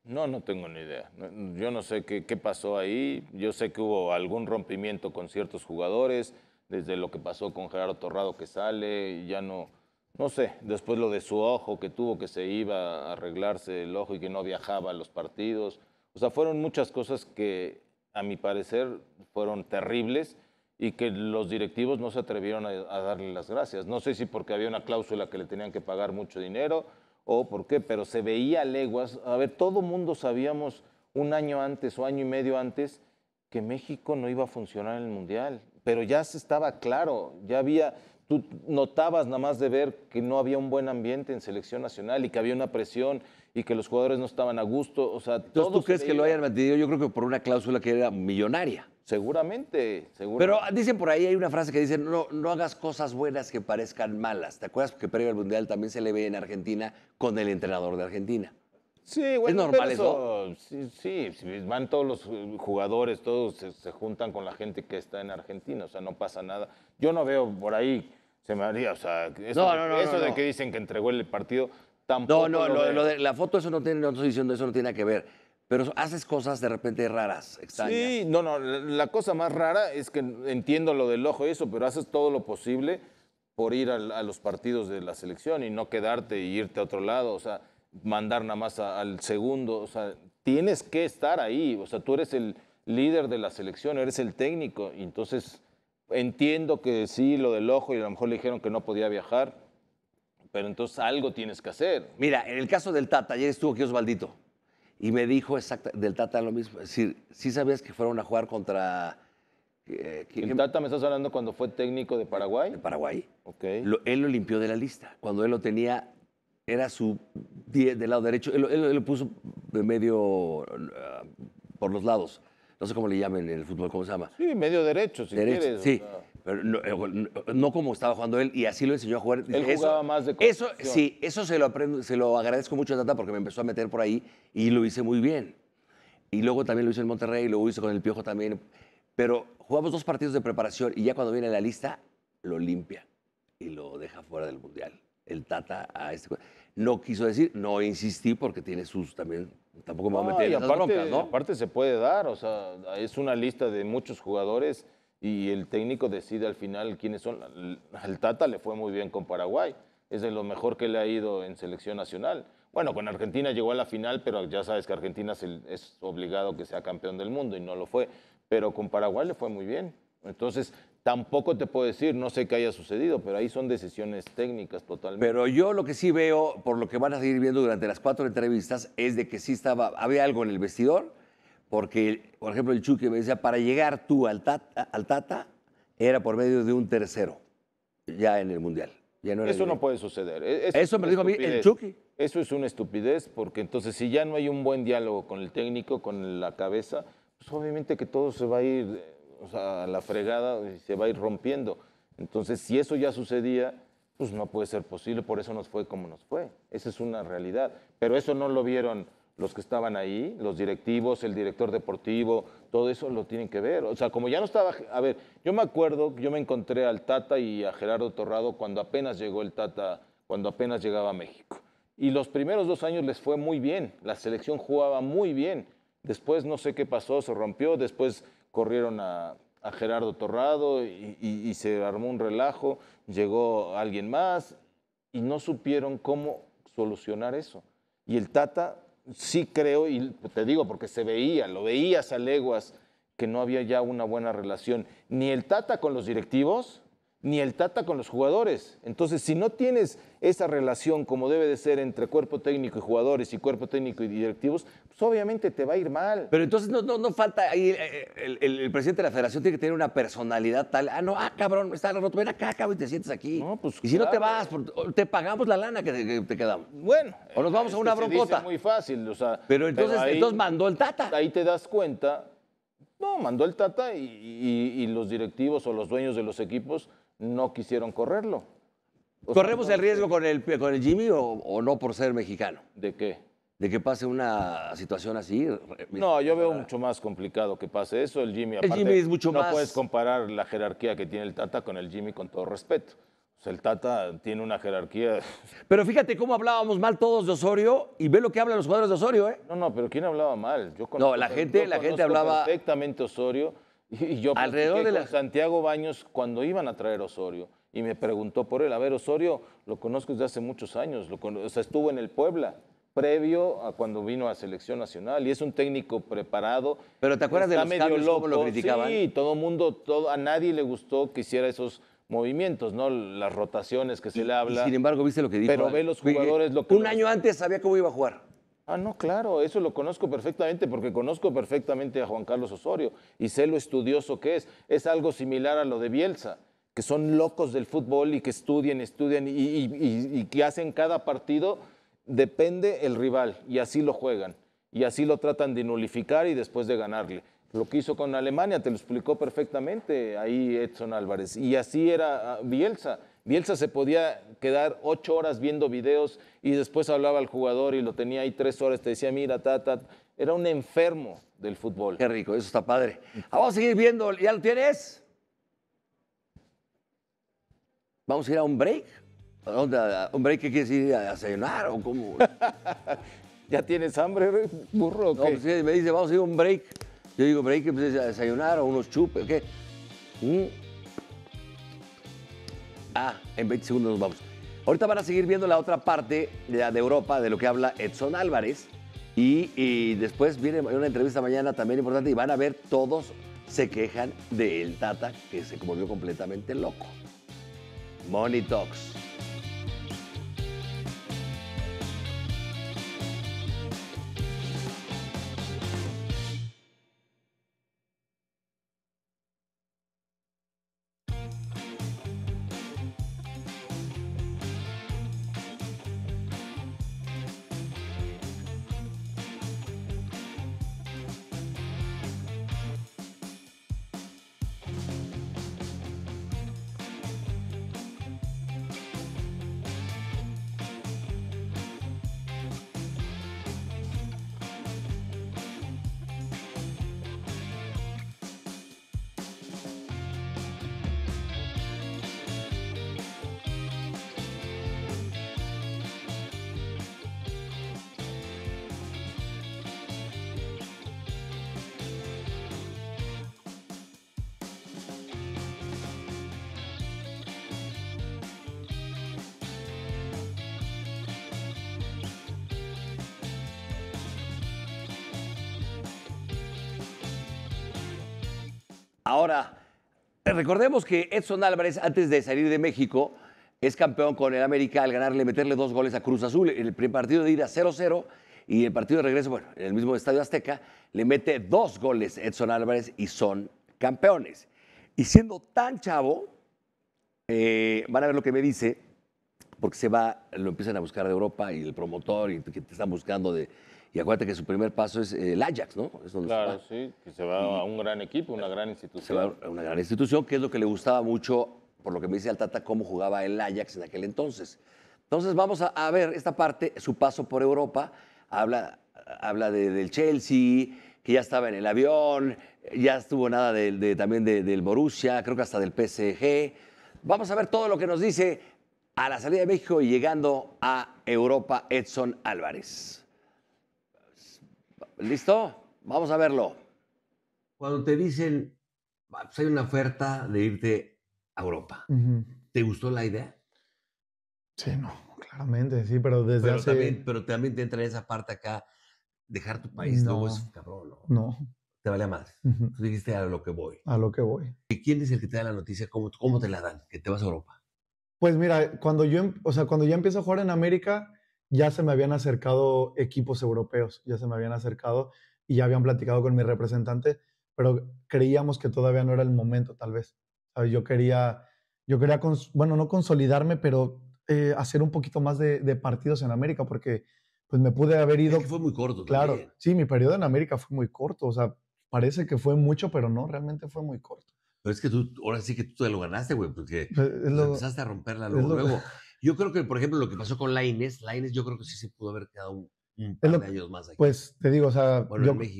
No, no tengo ni idea. Yo no sé qué, qué pasó ahí. Yo sé que hubo algún rompimiento con ciertos jugadores desde lo que pasó con Gerardo Torrado que sale y ya no, no sé, después lo de su ojo que tuvo que se iba a arreglarse el ojo y que no viajaba a los partidos. O sea, fueron muchas cosas que a mi parecer fueron terribles y que los directivos no se atrevieron a, darle las gracias. No sé si porque había una cláusula que le tenían que pagar mucho dinero o por qué, pero se veía leguas. A ver, todo mundo sabíamos un año antes o año y medio antes que México no iba a funcionar en el Mundial pero ya se estaba claro, ya había, tú notabas nada más de ver que no había un buen ambiente en selección nacional y que había una presión y que los jugadores no estaban a gusto, o sea, Entonces, ¿tú crees que lo hayan mantenido? Yo creo que por una cláusula que era millonaria. Seguramente, seguramente. Pero dicen por ahí, hay una frase que dicen, no, no hagas cosas buenas que parezcan malas. ¿Te acuerdas que previo al Mundial también se le ve en Argentina con el entrenador de Argentina? Sí, bueno, es normal eso. sí, van todos los jugadores, todos se, juntan con la gente que está en Argentina, o sea, no pasa nada. Yo no veo por ahí, se me haría, o sea, eso, de que dicen que entregó el partido, tampoco. No, no, la foto, eso no tiene, no estoy diciendo, eso no tiene que ver. Pero haces cosas de repente raras, extrañas. Sí, no, no, la cosa más rara es que entiendo lo del ojo y eso, pero haces todo lo posible por ir a, a los partidos de la selección y no quedarte y irte a otro lado, o sea mandar nada más al segundo, o sea, tienes que estar ahí, o sea, tú eres el líder de la selección, eres el técnico, y entonces entiendo que sí, lo del ojo, y a lo mejor le dijeron que no podía viajar, pero entonces algo tienes que hacer. Mira, en el caso del Tata, ayer estuvo aquí Osvaldito, y me dijo exacto del Tata lo mismo, es decir, sí sabías que fueron a jugar contra... Eh, ¿El Tata me estás hablando cuando fue técnico de Paraguay? De Paraguay. Ok. él lo limpió de la lista, cuando él lo tenía era su pie del lado derecho. Él, lo puso de medio ah, por los lados. No sé cómo le llamen en el fútbol, ¿cómo se llama? Sí, medio derecho, si derecho, quieres. Sí, pero eh, no, como estaba jugando él y así lo enseñó a jugar. Él eso, jugaba más de Eso Sí, eso se lo, aprendo, se lo agradezco mucho a Tata porque me empezó a meter por ahí y lo hice muy bien. Y luego también lo hice en Monterrey, lo hice con el Piojo también. Pero jugamos dos partidos de preparación y ya cuando viene la lista, lo limpia y lo deja fuera del Mundial el Tata a este. No quiso decir, no insistí porque tiene sus también. Tampoco me voy a meter en esas aparte, ¿no? Aparte se puede dar, o sea, es una lista de muchos jugadores y el técnico decide al final quiénes son. Al Tata le fue muy bien con Paraguay, es de lo mejor que le ha ido en selección nacional. Bueno, con Argentina llegó a la final, pero ya sabes que Argentina es obligado que sea campeón del mundo y no lo fue. Pero con Paraguay le fue muy bien. Entonces, Tampoco te puedo decir, no sé qué haya sucedido, pero ahí son decisiones técnicas totalmente. Pero yo lo que sí veo, por lo que van a seguir viendo durante las cuatro entrevistas, es de que sí estaba, había algo en el vestidor, porque, por ejemplo, el Chucky me decía, para llegar tú al tata, era por medio de un tercero, ya en el Mundial. eso no puede suceder. E-, eso, me lo dijo a mí el Chucky. Eso es una estupidez, porque entonces si ya no hay un buen diálogo con el técnico, con la cabeza, pues obviamente que todo se va a ir eh, o sea, la fregada y se va a ir rompiendo. Entonces, si eso ya sucedía, pues no puede ser posible, por eso nos fue como nos fue. Esa es una realidad. Pero eso no lo vieron los que estaban ahí, los directivos, el director deportivo, todo eso lo tienen que ver. O sea, como ya no estaba, a ver, yo me acuerdo, yo me encontré al Tata y a Gerardo Torrado cuando apenas llegó el Tata, cuando apenas llegaba a México. Y los primeros dos años les fue muy bien, la selección jugaba muy bien. Después no sé qué pasó, se rompió, después corrieron a, Gerardo Torrado y, y, se armó un relajo, llegó alguien más y no supieron cómo solucionar eso. Y el Tata sí creo, y te digo porque se veía, lo veías a leguas, que no había ya una buena relación, ni el Tata con los directivos, ni el Tata con los jugadores. Entonces, si no tienes esa relación como debe de ser entre cuerpo técnico y jugadores y cuerpo técnico y directivos, pues obviamente te va a ir mal. Pero entonces no, no, no falta ahí, eh, el, presidente de la federación tiene que tener una personalidad tal, ah, no, ah, cabrón, está roto, ven acá, cabrón, y te sientes aquí. No, pues, y si no te vas, te pagamos la lana que te, quedamos. Bueno. O nos vamos a una broncota. Es muy fácil, o sea. Pero entonces, entonces mandó el Tata. Ahí te das cuenta. No, mandó el Tata y, y los directivos o los dueños de los equipos no quisieron correrlo. ¿Corremos el riesgo eh, con el, con el Jimmy o, no por ser mexicano? ¿De qué? ¿De que pase una situación así? No, yo veo eh, mucho más complicado que pase eso. El Jimmy, el Jimmy es mucho no puedes comparar la jerarquía que tiene el Tata con el Jimmy con todo respeto. el Tata tiene una jerarquía. Pero fíjate cómo hablábamos mal todos de Osorio y ve lo que hablan los jugadores de Osorio, ¿eh? No, no, pero ¿quién hablaba mal? Yo conozco, no, la gente, la gente hablaba. Perfectamente Osorio y yo alrededor de la... Santiago Baños cuando iban a traer Osorio y me preguntó por él. A ver, Osorio, lo conozco desde hace muchos años, lo o sea, estuvo en el Puebla previo a cuando vino a selección nacional y es un técnico preparado. Pero te acuerdas de los medio loco. lo criticaban. Sí, todo mundo, todo, a nadie le gustó que hiciera esos movimientos, ¿no? Las rotaciones que se le habla. sin embargo, viste lo que dijo. Pero ve los jugadores lo que Un año antes sabía cómo iba a jugar. Ah, no, claro, eso lo conozco perfectamente porque conozco perfectamente a Juan Carlos Osorio y sé lo estudioso que es. Es algo similar a lo de Bielsa, que son locos del fútbol y que estudian, estudian y, que hacen cada partido, depende el rival y así lo juegan y así lo tratan de nulificar y después de ganarle. Lo que hizo con Alemania te lo explicó perfectamente ahí Edson Álvarez y así era ah, Bielsa Bielsa se podía quedar ocho horas viendo videos y después hablaba al jugador y lo tenía ahí tres horas, te decía, mira, ta, ta. Era un enfermo del fútbol. Qué rico, eso está padre. Ah, vamos a seguir viendo, ¿ya lo tienes? ¿Vamos a ir a un break? ¿A ¿Un break que quieres ir a desayunar o cómo? ¿Ya tienes hambre, burro? Pues, me dice, vamos a ir a un break. Yo digo, break, pues, a desayunar o unos chupes, ¿qué? Mm. Ah, en 20 segundos nos vamos. Ahorita van a seguir viendo la otra parte de, Europa, de lo que habla Edson Álvarez. Y, después viene una entrevista mañana también importante y van a ver todos se quejan del Tata que se volvió completamente loco. Money Talks. recordemos que Edson Álvarez, antes de salir de México, es campeón con el América al ganarle, meterle dos goles a Cruz Azul. El primer partido de ida 0-0 y el partido de regreso, bueno, en el mismo Estadio Azteca, le mete dos goles Edson Álvarez y son campeones. Y siendo tan chavo, eh, van a ver lo que me dice, porque se va, lo empiezan a buscar de Europa y el promotor y que te están buscando de y acuérdate que su primer paso es eh, el Ajax, ¿no? claro, sí, que se va a un gran equipo, una gran institución. Se va a una gran institución, que es lo que le gustaba mucho, por lo que me dice Altata, cómo jugaba el Ajax en aquel entonces. Entonces vamos a, ver esta parte, su paso por Europa, habla, habla del Chelsea, que ya estaba en el avión, ya estuvo nada también del Borussia, creo que hasta del PSG. Vamos a ver todo lo que nos dice a la salida de México y llegando a Europa Edson Álvarez. ¿Listo? Vamos a verlo. Cuando te dicen, pues hay una oferta de irte a Europa, ¿te gustó la idea? Sí, no, claramente, sí, pero desde pero También, pero también te entra esa parte acá, dejar tu país, no, es cabrón, ¿no? Te vale más. dijiste a lo que voy. A lo que voy. ¿Y quién es el que te da la noticia? ¿Cómo, te la dan? Que te vas a Europa. Pues mira, cuando yo, em, o sea, cuando empiezo a jugar en América, ya se me habían acercado equipos europeos, ya se me habían acercado y ya habían platicado con mi representante, pero creíamos que todavía no era el momento, tal vez. Ah, yo quería, yo quería bueno, no consolidarme, pero eh, hacer un poquito más de, partidos en América, porque pues me pude haber ido... fue muy corto. Claro, sí, mi periodo en América fue muy corto, o sea, parece que fue mucho, pero no, realmente fue muy corto. Pero es que tú, ahora sí que tú te lo ganaste, güey, porque pues, empezaste a romperla luego. luego. Yo creo que, por ejemplo, lo que pasó con Laines, Laines yo creo que sí se pudo haber quedado un, par de años más aquí. Pues te digo, o sea,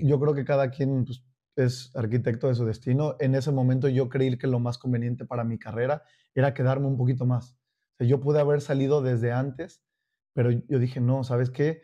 yo, creo que cada quien pues, es arquitecto de su destino. En ese momento yo creí que lo más conveniente para mi carrera era quedarme un poquito más. O sea, yo pude haber salido desde antes, pero yo dije, no, ¿sabes qué?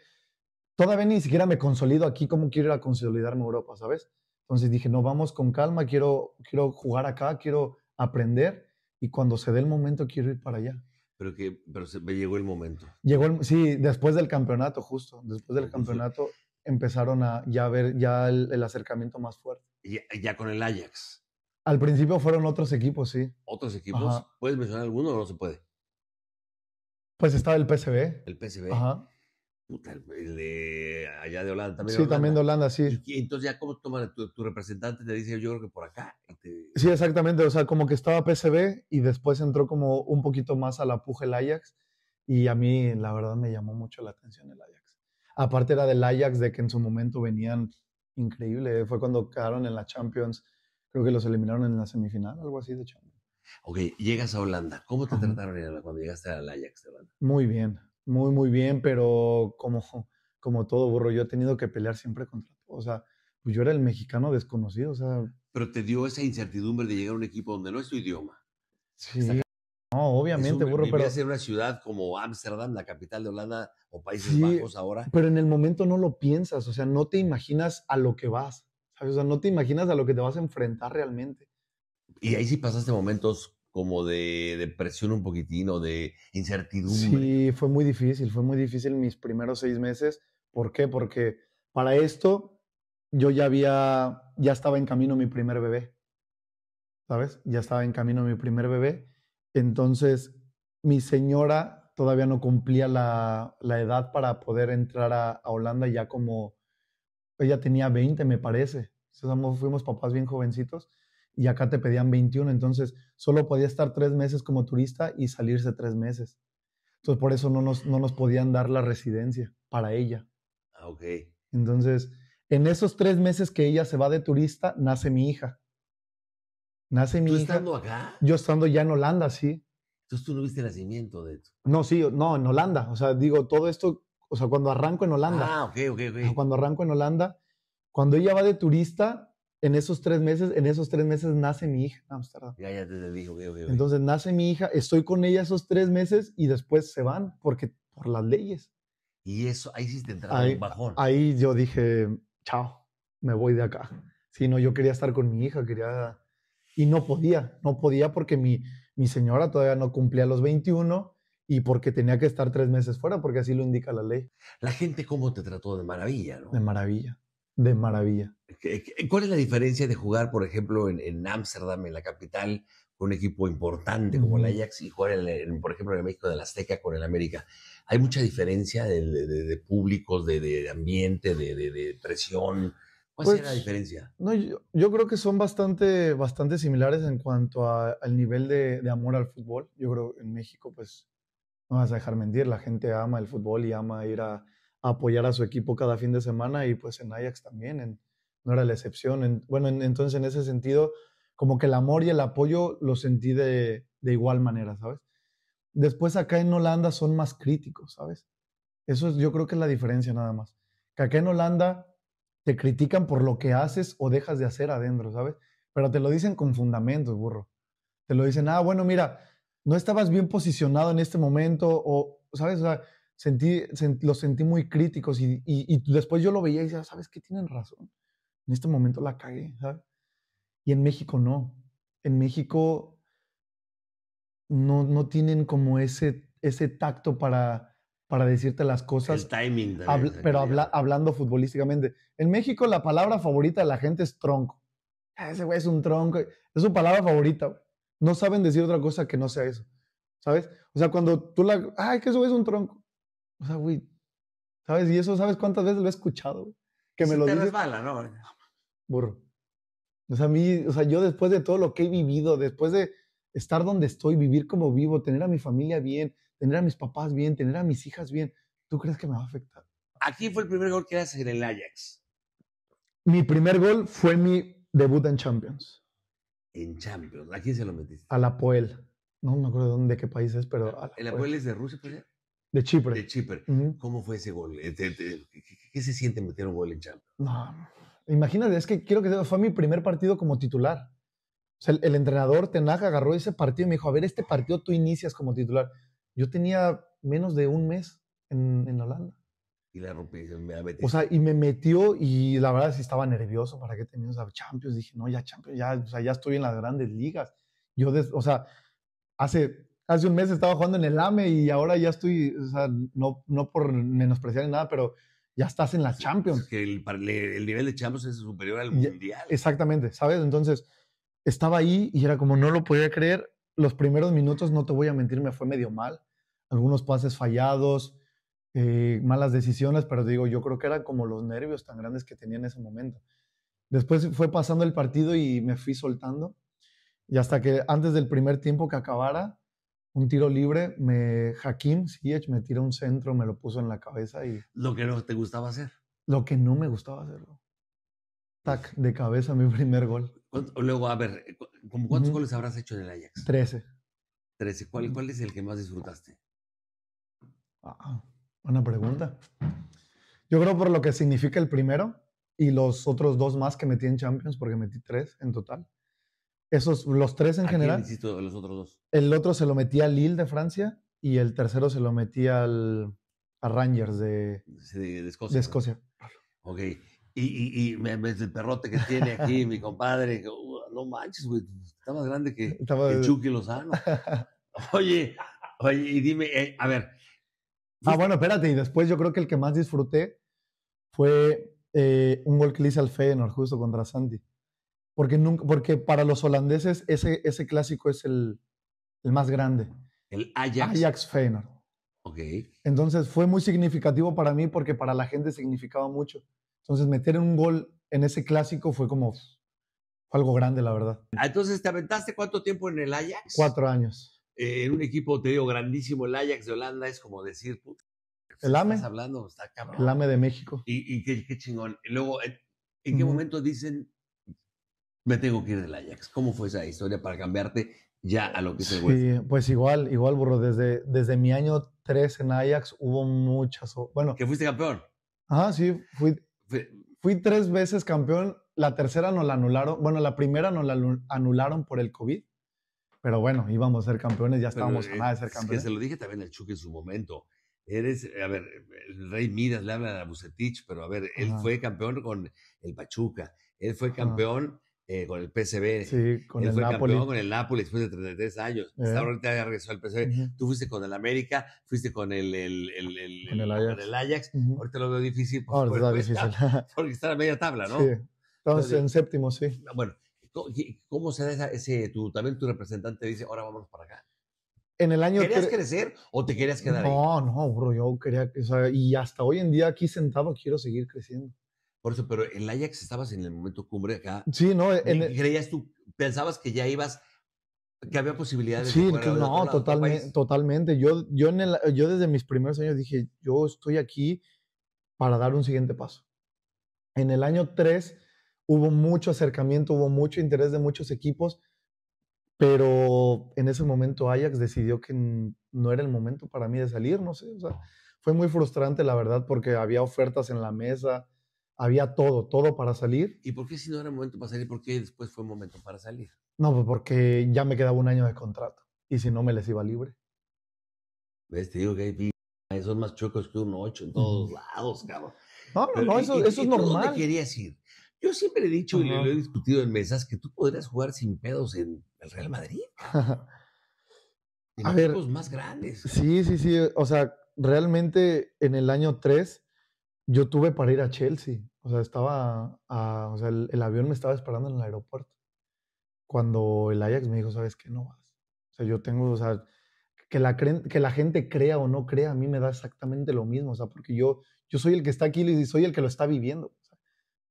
Todavía ni siquiera me consolido aquí, como quiero ir a consolidarme en Europa, sabes? Entonces dije, no, vamos con calma, quiero, quiero jugar acá, quiero aprender y cuando se dé el momento quiero ir para allá. Pero que pero llegó el momento. Llegó sí, después del campeonato, justo. Después del campeonato empezaron a ya ver ya el, acercamiento más fuerte. Ya, ya, con el Ajax. Al principio fueron otros equipos, sí. ¿Otros equipos? ¿Puedes mencionar alguno o no se puede? Pues estaba el PSV. El PSV. Ajá. Puta, el de allá de Holanda también. Sí, también de Holanda, sí. entonces ya cómo toman tu, representante te dice, yo creo que por acá. Sí, exactamente, o sea, como que estaba PCB y después entró como un poquito más a la puja el Ajax y a mí la verdad me llamó mucho la atención el Ajax. Aparte era del Ajax de que en su momento venían increíble, fue cuando quedaron en la Champions, creo que los eliminaron en la semifinal, algo así de Champions. Ok, llegas a Holanda, ¿cómo te trataron cuando llegaste al Ajax de Holanda? Muy bien, muy, muy bien, pero como, como todo burro, yo he tenido que pelear siempre contra todo. O sea, pues, yo era el mexicano desconocido, o sea... Pero te dio esa incertidumbre de llegar a un equipo donde no es tu idioma. Sí, no, obviamente, burro, pero... en una ciudad como Ámsterdam, la capital de Holanda, o Países Bajos ahora. Pero en el momento no lo piensas, o sea, no te imaginas a lo que vas, ¿sabes? O sea, no te imaginas a lo que te vas a enfrentar realmente. Y ahí sí pasaste momentos como de depresión un poquitín o de incertidumbre. Sí, fue muy difícil, fue muy difícil mis primeros seis meses. ¿Por qué? Porque para esto yo ya había, ya estaba en camino mi primer bebé, ¿sabes? Ya estaba en camino mi primer bebé. Entonces, mi señora todavía no cumplía la, la edad para poder entrar a, Holanda ya como, ella tenía 20, me parece. fuimos papás bien jovencitos y acá te pedían 21, entonces solo podía estar tres meses como turista y salirse tres meses. Entonces por eso no nos, no nos podían dar la residencia para ella. Ah, ok. Entonces, en esos tres meses que ella se va de turista, nace mi hija. Nace mi ¿Tú hija. estando acá? Yo estando ya en Holanda, sí. Entonces tú no viste el nacimiento de No, sí, no, en Holanda. O sea, digo, todo esto, o sea, cuando arranco en Holanda. Ah, ok, ok, ok. Cuando arranco en Holanda, cuando ella va de turista, en esos tres meses, en esos tres meses nace mi hija pues, Entonces nace mi hija, estoy con ella esos tres meses y después se van porque por las leyes. Y eso, ahí sí te entraba un bajón. Ahí yo dije, chao, me voy de acá. Si no, yo quería estar con mi hija, quería... Y no podía, no podía porque mi, mi señora todavía no cumplía los 21 y porque tenía que estar tres meses fuera, porque así lo indica la ley. La gente cómo te trató de maravilla, ¿no? De maravilla de maravilla. ¿Cuál es la diferencia de jugar, por ejemplo, en Ámsterdam, en, la capital, con un equipo importante como el Ajax y jugar, por ejemplo, en México de la Azteca con el América? ¿Hay mucha diferencia de, de, públicos, de, ambiente, de, presión? ¿Cuál es la pues, diferencia? No, yo, creo que son bastante, bastante similares en cuanto al nivel de, amor al fútbol. Yo creo que en México, pues, no vas a dejar mentir, la gente ama el fútbol y ama ir a apoyar a su equipo cada fin de semana y pues en Ajax también, no era la excepción. bueno, entonces en ese sentido, como que el amor y el apoyo lo sentí de, igual manera, ¿sabes? Después acá en Holanda son más críticos, ¿sabes? Eso es, yo creo que es la diferencia nada más. Que acá en Holanda te critican por lo que haces o dejas de hacer adentro, ¿sabes? Pero te lo dicen con fundamentos, burro. Te lo dicen, ah, bueno, mira, no estabas bien posicionado en este momento o, ¿sabes? O sea, sentí, los sentí muy críticos y, y, y, después yo lo veía y decía, ¿sabes qué? Tienen razón. En este momento la cagué, ¿sabes? Y en México no. En México no, no tienen como ese, ese tacto para, para decirte las cosas. timing. pero habla hablando futbolísticamente. En México la palabra favorita de la gente es tronco. Ah, ese güey es un tronco. Es su palabra favorita. No saben decir otra cosa que no sea eso. ¿Sabes? O sea, cuando tú la... Ay, que eso es un tronco. O sea, güey, ¿sabes? Y eso, ¿sabes cuántas veces lo he escuchado? Que me si lo te dice... ¿no? Burro. O sea, a o sea, yo después de todo lo que he vivido, después de estar donde estoy, vivir como vivo, tener a mi familia bien, tener a mis papás bien, tener a mis hijas bien, ¿tú crees que me va a afectar? Aquí fue el primer gol que haces en el Ajax? Mi primer gol fue mi debut en Champions. ¿En Champions? ¿A quién se lo metiste? A la Poel. No me acuerdo de dónde, qué país es, pero... ¿El Poel es de Rusia, pues? De Chipre. De Chipre. ¿Cómo fue ese gol? Eh, ¿Qué, se siente meter un gol en Champions? No, imagínate, es que quiero que fue mi primer partido como titular. O sea, el, entrenador Tenaga, agarró ese partido y me dijo, a ver, este partido tú inicias como titular. Yo tenía menos de un mes en, Holanda. Y la rompí, me O sea, y me metió y la verdad sí estaba nervioso para que teníamos a Champions. Dije, no, ya Champions, ya, o sea, ya estoy en las grandes ligas. Yo, o sea, hace hace un mes estaba jugando en el AME y ahora ya estoy, o sea, no, no por menospreciar ni nada, pero ya estás en la Champions. que el, el, nivel de Champions es superior al e, Mundial. Exactamente, ¿sabes? Entonces, estaba ahí y era como no lo podía creer. Los primeros minutos, no te voy a mentir, me fue medio mal. Algunos pases fallados, eh, malas decisiones, pero digo, yo creo que eran como los nervios tan grandes que tenía en ese momento. Después fue pasando el partido y me fui soltando. Y hasta que antes del primer tiempo que acabara, un tiro libre, me, Hakim Ziyech me tira un centro, me lo puso en la cabeza y... Lo que no te gustaba hacer. Lo que no me gustaba hacerlo. Tac, de cabeza mi primer gol. Luego, a ver, ¿cuántos goles habrás hecho en el Ajax? Trece. Trece. ¿Cuál, es el que más disfrutaste? Ah, buena pregunta. Yo creo por lo que significa el primero y los otros dos más que metí en Champions, porque metí tres en total. Esos, los tres en general. los otros dos? El otro se lo metía a Lille de Francia y el tercero se lo metía al, a Rangers de, Escocia. Ok. Y, y, y me, el perrote que tiene aquí mi compadre, uh, no manches, güey, está más grande que, Chucky Lozano. oye, oye, y dime, eh, a ver. Ah, bueno, espérate, y después yo creo que el que más disfruté fue eh, un gol que le hice al Feyenoord justo contra Sandy. Porque, nunca, porque para los holandeses ese, ese clásico es el, más grande. El Ajax. Ajax Feyenoord. Ok. Entonces fue muy significativo para mí porque para la gente significaba mucho. Entonces meter un gol en ese clásico fue como fue algo grande, la verdad. Ah, entonces, ¿te aventaste cuánto tiempo en el Ajax? Cuatro años. Eh, en un equipo, te digo, grandísimo, el Ajax de Holanda es como decir, el AME. Estás hablando, está cabrón. El AME de México. Y, y qué, chingón. luego, ¿en, qué momento dicen me tengo que ir del Ajax. ¿Cómo fue esa historia para cambiarte ya a lo que se el Sí, pues igual, igual, burro. Desde, desde mi año 3 en Ajax hubo muchas. Bueno. ¿Que fuiste campeón? Ah, sí. Fui, fui tres veces campeón. La tercera nos la anularon. Bueno, la primera nos la anularon por el COVID. Pero bueno, íbamos a ser campeones, ya estábamos a de ser campeones. Es que se lo dije también al Chuque en su momento. Eres, a ver, el Rey Midas le habla a Bucetich, pero a ver, él fue campeón con el Pachuca, él fue campeón eh, con el PSV. Sí, con el fue Napoli. campeón con el Napoli después de 33 años. Eh. ahorita ya regresó al PSV. Tú fuiste con el América, fuiste con el, el, el, el con Ajax. Ajax. Ahorita lo veo difícil. Pues, está ¿eh? difícil. porque está a media tabla, ¿no? Sí. Entonces, en séptimo, sí. Bueno, ¿cómo se da ese, tu, también tu representante dice, ahora vamos para acá? En el año ¿Querías crecer o te querías quedar no, ahí? No, no, bro, yo quería, o sea, y hasta hoy en día aquí sentado quiero seguir creciendo. Por eso, pero en el Ajax estabas en el momento cumbre acá. Sí, no. En ¿Creías tú, pensabas que ya ibas, que había posibilidades sí, de no, totalmente, totalmente. Yo, yo, yo desde mis primeros años dije, yo estoy aquí para dar un siguiente paso. En el año 3 hubo mucho acercamiento, hubo mucho interés de muchos equipos, pero en ese momento Ajax decidió que no era el momento para mí de salir, no sé, o sea, fue muy frustrante la verdad porque había ofertas en la mesa, había todo, todo para salir. ¿Y por qué si no era momento para salir, por qué después fue momento para salir? No, pues porque ya me quedaba un año de contrato y si no me les iba libre. ¿Ves? Te digo que hay, son más chocos que un ocho en todos lados, cabrón. No, no, no, eso, eso es normal. ¿Dónde querías ir? Yo siempre he dicho y lo he discutido en mesas que tú podrías jugar sin pedos en el Real Madrid. en a ver, más grandes. Sí, sí, sí. O sea, realmente en el año 3 yo tuve para ir a Chelsea. O sea, estaba, a, o sea, el, avión me estaba esperando en el aeropuerto. Cuando el Ajax me dijo, ¿sabes qué? No vas. O sea, yo tengo, o sea, que la, que la gente crea o no crea, a mí me da exactamente lo mismo. O sea, porque yo, yo soy el que está aquí y soy el que lo está viviendo. O sea,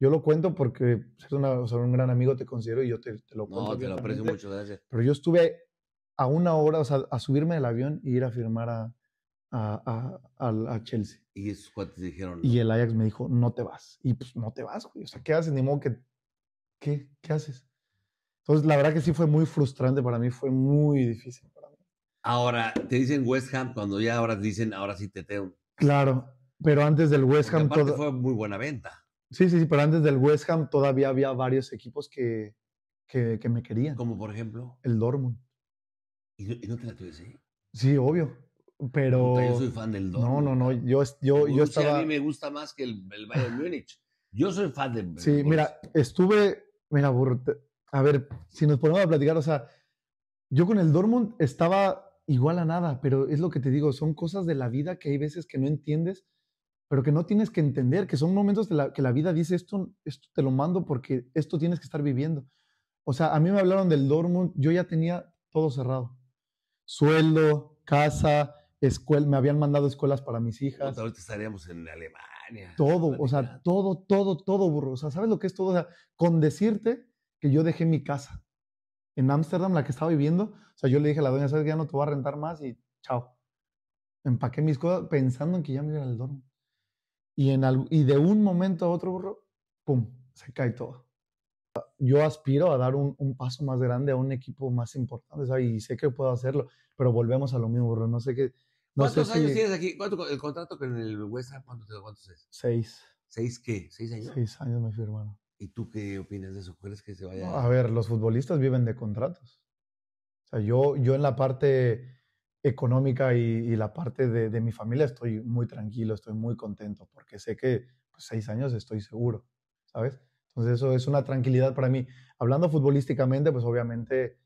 yo lo cuento porque una, o sea, un gran amigo te considero y yo te, te lo cuento. No, te lo aprecio mucho, gracias. Pero yo estuve a una hora, o sea, a subirme del avión y ir a firmar a, a, Chelsea. Y esos cuates dijeron. Y el Ajax me dijo, no te vas. Y pues no te vas, güey. O sea, ¿qué haces? Ni modo que. ¿Qué? ¿Qué haces? Entonces, la verdad que sí fue muy frustrante para mí, fue muy difícil para mí. Ahora, te dicen West Ham cuando ya ahora dicen, ahora sí te tengo. Claro, pero antes del West Ham. todo fue muy buena venta. Sí, sí, sí, pero antes del West Ham todavía había varios equipos que, que, me querían. Como por ejemplo. El Dortmund. ¿Y no, te la tuve, Sí, obvio. Pero. Yo soy fan del Dortmund. No, no, no. Yo, yo, yo estaba. A mí me gusta más que el, Bayern Múnich. Yo soy fan del. Sí, mira, estuve. Mira, a ver, si nos ponemos a platicar, o sea, yo con el Dortmund estaba igual a nada, pero es lo que te digo, son cosas de la vida que hay veces que no entiendes, pero que no tienes que entender, que son momentos de la, que la vida dice esto, esto te lo mando porque esto tienes que estar viviendo. O sea, a mí me hablaron del Dortmund, yo ya tenía todo cerrado. Sueldo, casa, escuela, me habían mandado escuelas para mis hijas. ahorita estaríamos en Alemania. Todo, o sea, todo, todo, todo, burro. O sea, ¿sabes lo que es todo? O sea, con decirte que yo dejé mi casa en Ámsterdam, la que estaba viviendo, o sea, yo le dije a la doña, ¿sabes ya no te voy a rentar más? Y chao. Empaqué mis cosas pensando en que ya me iba al dormo. Y, en y de un momento a otro, burro, pum, se cae todo. Yo aspiro a dar un, un paso más grande a un equipo más importante, ¿sabes? Y sé que puedo hacerlo, pero volvemos a lo mismo, burro. No sé qué ¿Cuántos años tienes aquí? ¿Cuánto, ¿El contrato con el West cuántos, es? Seis. ¿Seis qué? ¿Seis años? Seis años me firmaron. ¿Y tú qué opinas de eso? ¿Crees que se vaya? A ver, los futbolistas viven de contratos. O sea, yo, yo en la parte económica y, la parte de, mi familia estoy muy tranquilo, estoy muy contento, porque sé que pues, seis años estoy seguro, ¿sabes? Entonces eso es una tranquilidad para mí. Hablando futbolísticamente, pues obviamente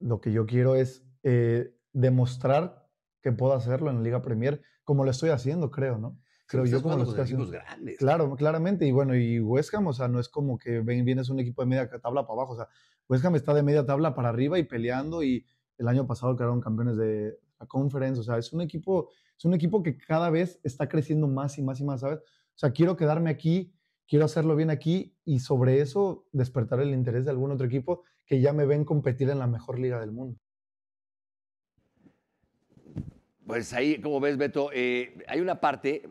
lo que yo quiero es eh, demostrar que pueda hacerlo en la Liga Premier, como lo estoy haciendo, creo, ¿no? Creo pues yo como grandes. Claro, claramente. Y bueno, y West Ham, o sea, no es como que ven, vienes un equipo de media tabla para abajo. O sea, West Ham está de media tabla para arriba y peleando. Y el año pasado quedaron campeones de la Conference. O sea, es un equipo, es un equipo que cada vez está creciendo más y más y más, ¿sabes? O sea, quiero quedarme aquí, quiero hacerlo bien aquí y sobre eso despertar el interés de algún otro equipo que ya me ven competir en la mejor liga del mundo. Pues ahí, como ves, Beto, eh, hay una parte,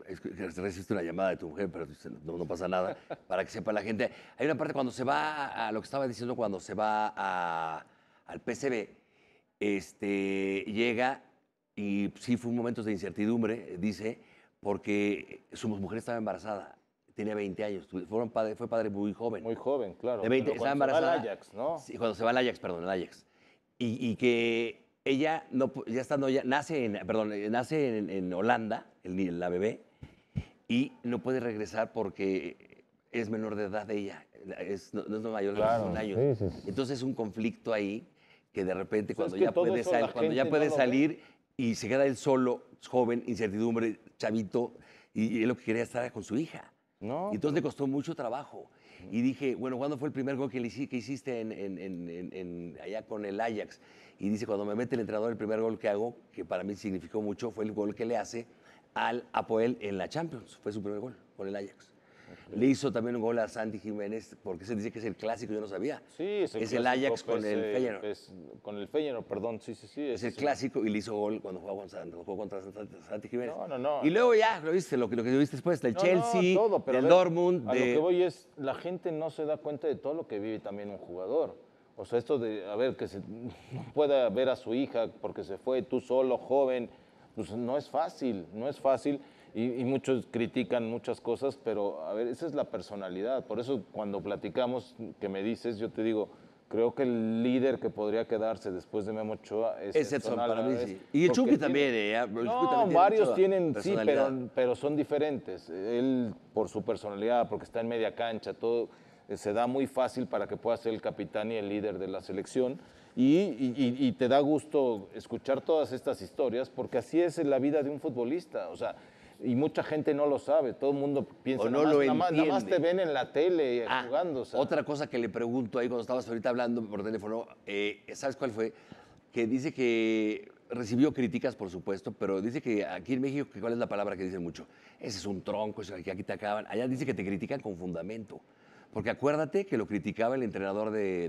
recibiste una llamada de tu mujer, pero no, pasa nada, para que sepa la gente. Hay una parte cuando se va a, lo que estaba diciendo, cuando se va al PCB, este, llega y sí fue un momento de incertidumbre, dice, porque su mujer estaba embarazada, tenía 20 años, fue padre muy joven. Muy joven, claro. De estaba embarazada. Se va al Ajax, ¿no? Sí, cuando se va al Ajax, perdón, al Ajax. y que ella no, ya estando ya nace en, perdón, eh, nace en, Holanda, el, la bebé, y no puede regresar porque es menor de edad de ella, es, no, es mayor de un año. Entonces es un conflicto ahí que de repente pues cuando ya, puede cuando ya puede salir y se queda él solo, joven, incertidumbre, chavito, y, él lo que quería estar con su hija y entonces le costó mucho trabajo. Y dije, bueno, ¿cuándo fue el primer gol que, hiciste en, allá con el Ajax? Y dice, cuando me mete el entrenador, el primer gol que hago, que para mí significó mucho, fue el gol que le hace al Apoel en la Champions. Fue su primer gol con el Ajax. Le hizo también un gol a Santi Jiménez, porque se dice que es el clásico, yo no sabía. Sí, es el, Ajax con pues, el eh, Feyenoord. Pues, con el Feyenoord, perdón, sí, sí, sí. Es, el clásico y le hizo gol cuando jugó, contra Santi Jiménez. No, no, no. Y luego ya, lo viste, lo, lo que viste después, del Chelsea, el todo, Dortmund. A lo que voy es, la gente no se da cuenta de todo lo que vive también un jugador. O sea, esto de, a ver, que se pueda ver a su hija porque se fue tú solo, joven, pues no es fácil, no es fácil y, muchos critican muchas cosas, pero a ver, esa es la personalidad. Por eso cuando platicamos, que me dices, yo te digo, creo que el líder que podría quedarse después de Memo Ochoa es, es Edson, para mí, sí. Y el también, eh, no, varios tienen, sí, pero, pero son diferentes. Él, por su personalidad, porque está en media cancha, todo eh, se da muy fácil para que pueda ser el capitán y el líder de la selección. Y, te da gusto escuchar todas estas historias porque así es la vida de un futbolista. O sea, y mucha gente no lo sabe, todo el mundo piensa, que no nada, lo más te ven en la tele ah, jugando. Otra cosa que le pregunto ahí cuando estabas ahorita hablando por teléfono, eh, ¿sabes cuál fue? Que dice que recibió críticas, por supuesto, pero dice que aquí en México, ¿cuál es la palabra que dicen mucho? Ese es un tronco, es que aquí te acaban. Allá dice que te critican con fundamento. Porque acuérdate que lo criticaba el entrenador de,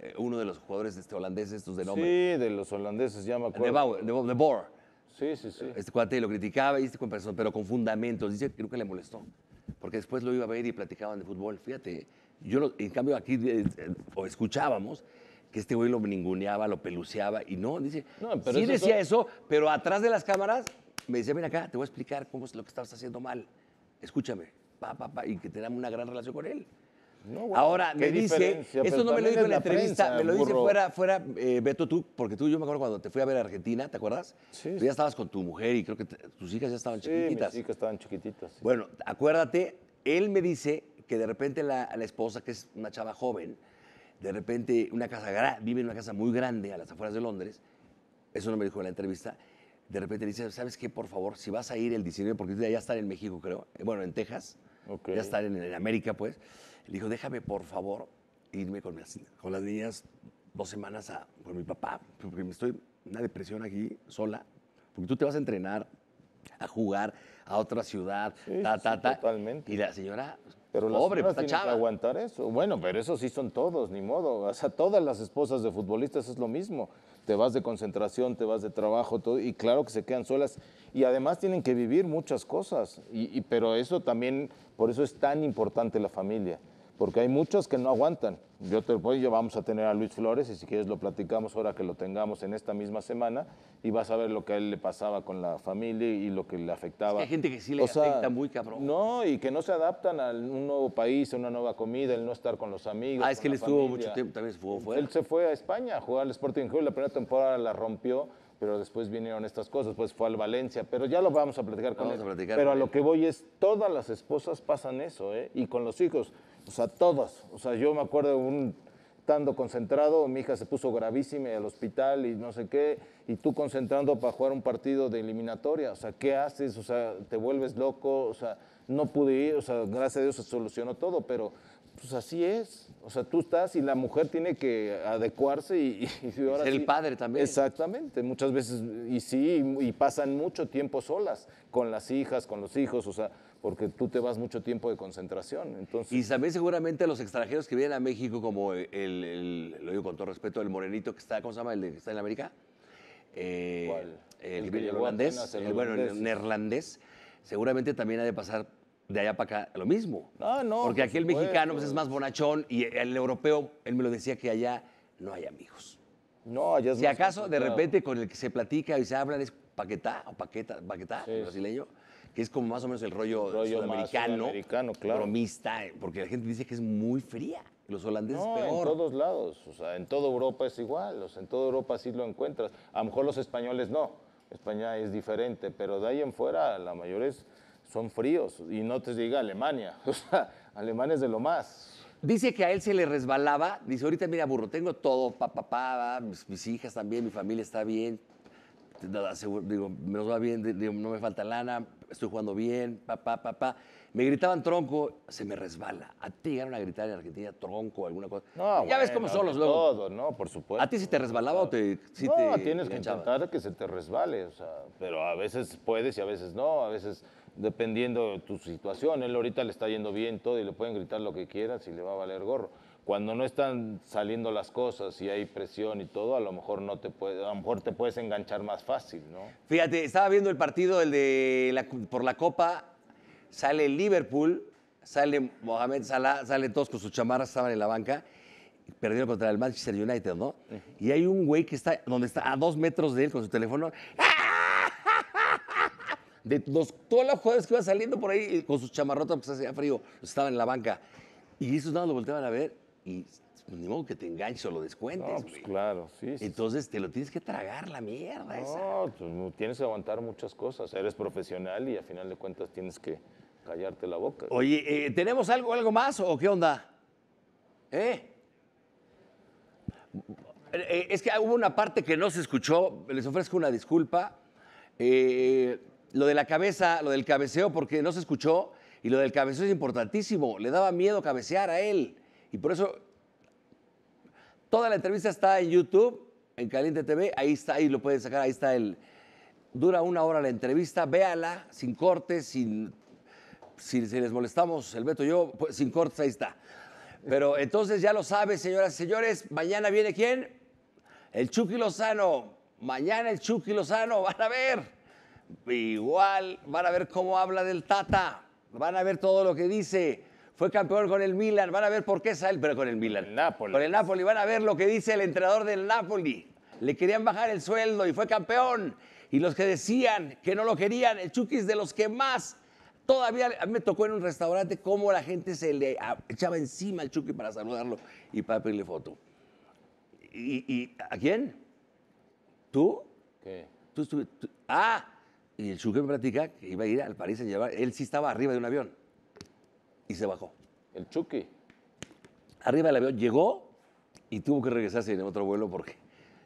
eh, uno de los jugadores este, holandeses, estos de nombre. Sí, de los holandeses, ya me acuerdo. De, Bauer, de, Sí, sí, sí. Este cuate lo criticaba, y este, pero con fundamentos. Dice creo que le molestó. Porque después lo iba a ver y platicaban de fútbol. Fíjate, yo en cambio aquí eh, eh, o escuchábamos que este güey lo ninguneaba, lo peluceaba y no, dice, pero sí decía eso, pero atrás de las cámaras me decía, ven acá, te voy a explicar cómo es lo que estabas haciendo mal. Escúchame, pa, pa, pa, y que teníamos una gran relación con él. Ahora, me dice, eso no me lo dijo en la, entrevista, me lo dice fuera, fuera eh, Beto, tú, porque tú, yo me acuerdo cuando te fui a ver a Argentina, ¿te acuerdas? Sí. Tú ya estabas con tu mujer y creo que tus hijas ya estaban chiquititas. Sí, mis hijas estaban chiquititas. Bueno, acuérdate, él me dice que de repente la, esposa, que es una chava joven, de repente una casa, vive en una casa muy grande a las afueras de Londres, eso no me dijo en la entrevista, de repente le dice, ¿sabes qué? Por favor, si vas a ir el 19, porque ya están en México, creo, eh, bueno, en Texas, ya están en, en América, pues le dijo, déjame por favor irme con, las niñas dos semanas con mi papá, porque me estoy en una depresión aquí sola, porque tú te vas a entrenar, a jugar a otra ciudad, ta, Totalmente. Y la señora pero Pobre, señora pues, a aguantar eso. Bueno, pero eso sí son todos, ni modo. O sea, todas las esposas de futbolistas es lo mismo. Te vas de concentración, te vas de trabajo, todo, y claro que se quedan solas. Y además tienen que vivir muchas cosas. pero eso también, por eso es tan importante la familia porque hay muchos que no aguantan. Yo te voy, yo vamos a tener a Luis Flores y si quieres lo platicamos ahora que lo tengamos en esta misma semana y vas a ver lo que a él le pasaba con la familia y lo que le afectaba. hay gente que sí le afecta muy cabrón. No, y que no se adaptan a un nuevo país, a una nueva comida, el no estar con los amigos. Ah, es que él estuvo mucho tiempo, también se fue Él se fue a España a jugar al Sporting Club, la primera temporada la rompió pero después vinieron estas cosas, pues fue al Valencia, pero ya lo vamos a platicar con él. A platicar pero a lo que voy es, todas las esposas pasan eso, ¿eh? y con los hijos. O sea, todas. O sea, yo me acuerdo un estando concentrado, mi hija se puso gravísima al hospital y no sé qué, y tú concentrando para jugar un partido de eliminatoria, o sea, ¿qué haces? O sea, te vuelves loco, o sea, no pude ir, o sea, gracias a Dios se solucionó todo, pero pues así es, o sea, tú estás y la mujer tiene que adecuarse y... el padre también. Exactamente, muchas veces, y sí, y pasan mucho tiempo solas, con las hijas, con los hijos, o sea, porque tú te vas mucho tiempo de concentración. Y también seguramente los extranjeros que vienen a México, como el, lo digo con todo respeto, el morenito que está, ¿cómo se llama? El que está en América. Eh, ¿Cuál? El, el, el el, neerlandés, seguramente también ha de pasar de allá para acá lo mismo. Ah, no. Porque aquí el mexicano pues, es más bonachón y el europeo, él me lo decía que allá no hay amigos. No, allá es Si acaso de repente con el que se platica y se habla es paquetá o paqueta, paquetá, brasileño que es como más o menos el rollo, sudamericano, americano, claro. porque la gente dice que es muy fría. Los holandeses peor. en todos lados, en toda Europa es igual, o en toda Europa sí lo encuentras. A lo mejor los españoles no, España es diferente, pero de ahí en fuera la mayoría son fríos y no te diga Alemania, o Alemania es de lo más. Dice que a él se le resbalaba, dice, ahorita mira, burro, tengo todo, papá, mis hijas también, mi familia está bien, este, digo, va bien, no me falta lana, estoy jugando bien, papá, papá. Me gritaban tronco, se me resbala. A ti llegaron a gritar en Argentina tronco, alguna cosa. ya ves cómo son los luego. Todo, no, por supuesto. ¿A ti si te resbalaba o te.? no, tienes que intentar que se te resbale, o sea, pero a veces puedes y a veces no, a veces dependiendo de tu situación. Él ahorita le está yendo bien todo y le pueden gritar lo que quieras y le va a valer gorro cuando no están saliendo las cosas y hay presión y todo, a lo mejor no te mejor te puedes enganchar más fácil, ¿no? Fíjate, estaba viendo el partido el de por la Copa, sale Liverpool, sale Mohamed Salah, sale todos con sus chamarras, estaban en la banca, perdieron contra el Manchester United, ¿no? Y hay un güey que está donde está a dos metros de él con su teléfono. De los, todos los jugadores que iban saliendo por ahí con sus chamarrotas, pues hacía frío, estaban en la banca. Y esos nada, lo volteaban a ver y ni modo que te enganches o lo descuentes. No, pues, claro, sí, Entonces te lo tienes que tragar la mierda. Pues, no, tienes que aguantar muchas cosas. Eres profesional y a final de cuentas tienes que callarte la boca. Oye, eh, ¿tenemos algo, algo más o qué onda? ¿Eh? ¿Eh? es que hubo una parte que no se escuchó, les ofrezco una disculpa. Eh, lo de la cabeza, lo del cabeceo, porque no se escuchó, y lo del cabeceo es importantísimo. Le daba miedo cabecear a él. Y por eso toda la entrevista está en YouTube, en Caliente TV, ahí está, ahí lo pueden sacar, ahí está el... Dura una hora la entrevista, véala, sin cortes, sin... Si, les molestamos, el Beto y yo, pues, sin cortes, ahí está. Pero entonces ya lo sabe, señoras y señores, mañana viene quién? El Chucky Lozano. Mañana el Chucky Lozano, van a ver. Igual, van a ver cómo habla del Tata, van a ver todo lo que dice fue campeón con el Milan. Van a ver por qué sale, pero con el Milan. El Napoli. Con el Napoli. Van a ver lo que dice el entrenador del Napoli. Le querían bajar el sueldo y fue campeón. Y los que decían que no lo querían, el Chucky es de los que más. Todavía me tocó en un restaurante cómo la gente se le ah, echaba encima al Chucky para saludarlo y para pedirle foto. ¿Y, a quién? ¿Tú? ¿Qué? ¿Tú, Ah, y el Chucky me platica que iba a ir al París a llevar. Él sí estaba arriba de un avión y se bajó. El Chucky. Arriba del avión llegó y tuvo que regresarse en otro vuelo porque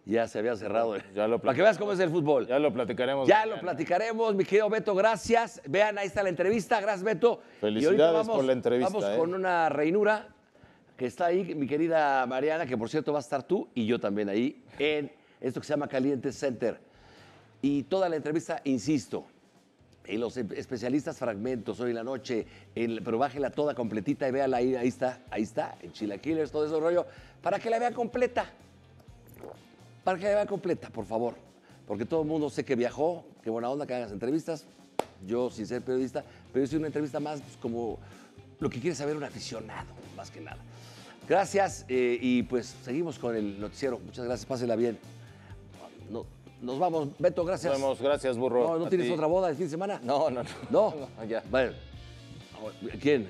ya se había cerrado. lo Para que veas cómo es el fútbol. Ya lo platicaremos. Ya lo platicaremos, mi querido Beto, gracias. Vean, ahí está la entrevista. Gracias, Beto. Felicidades por la entrevista. Vamos ¿eh? con una reinura que está ahí, mi querida Mariana, que por cierto va a estar tú y yo también ahí en esto que se llama Caliente Center. Y toda la entrevista, insisto, en los especialistas fragmentos hoy en la noche, pero bájela toda completita y véala ahí, ahí está, ahí está, en Killers, todo ese rollo, para que la vea completa, para que la vea completa, por favor, porque todo el mundo sé que viajó, qué buena onda que hagas entrevistas, yo sin ser periodista, pero hice una entrevista más pues, como lo que quiere saber un aficionado, más que nada. Gracias eh, y pues seguimos con el noticiero, muchas gracias, pásela bien. No, nos vamos, Beto, gracias. Nos vemos, gracias, burro. ¿No, ¿no tienes otra boda de fin de semana? No, no, no. ¿No? ya. Bueno, ¿Quién?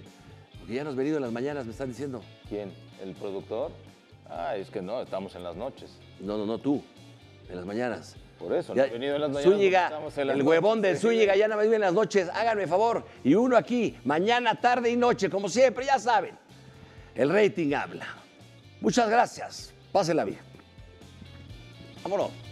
Porque ya no has venido en las mañanas, me están diciendo. ¿Quién? ¿El productor? Ah, es que no, estamos en las noches. No, no, no, tú. En las mañanas. Por eso, no he venido en las mañanas. Zúñiga, el huevón de Zúñiga ya no me vive en las noches. Háganme favor. Y uno aquí, mañana, tarde y noche, como siempre, ya saben. El rating habla. Muchas gracias. Pásenla bien. Vámonos.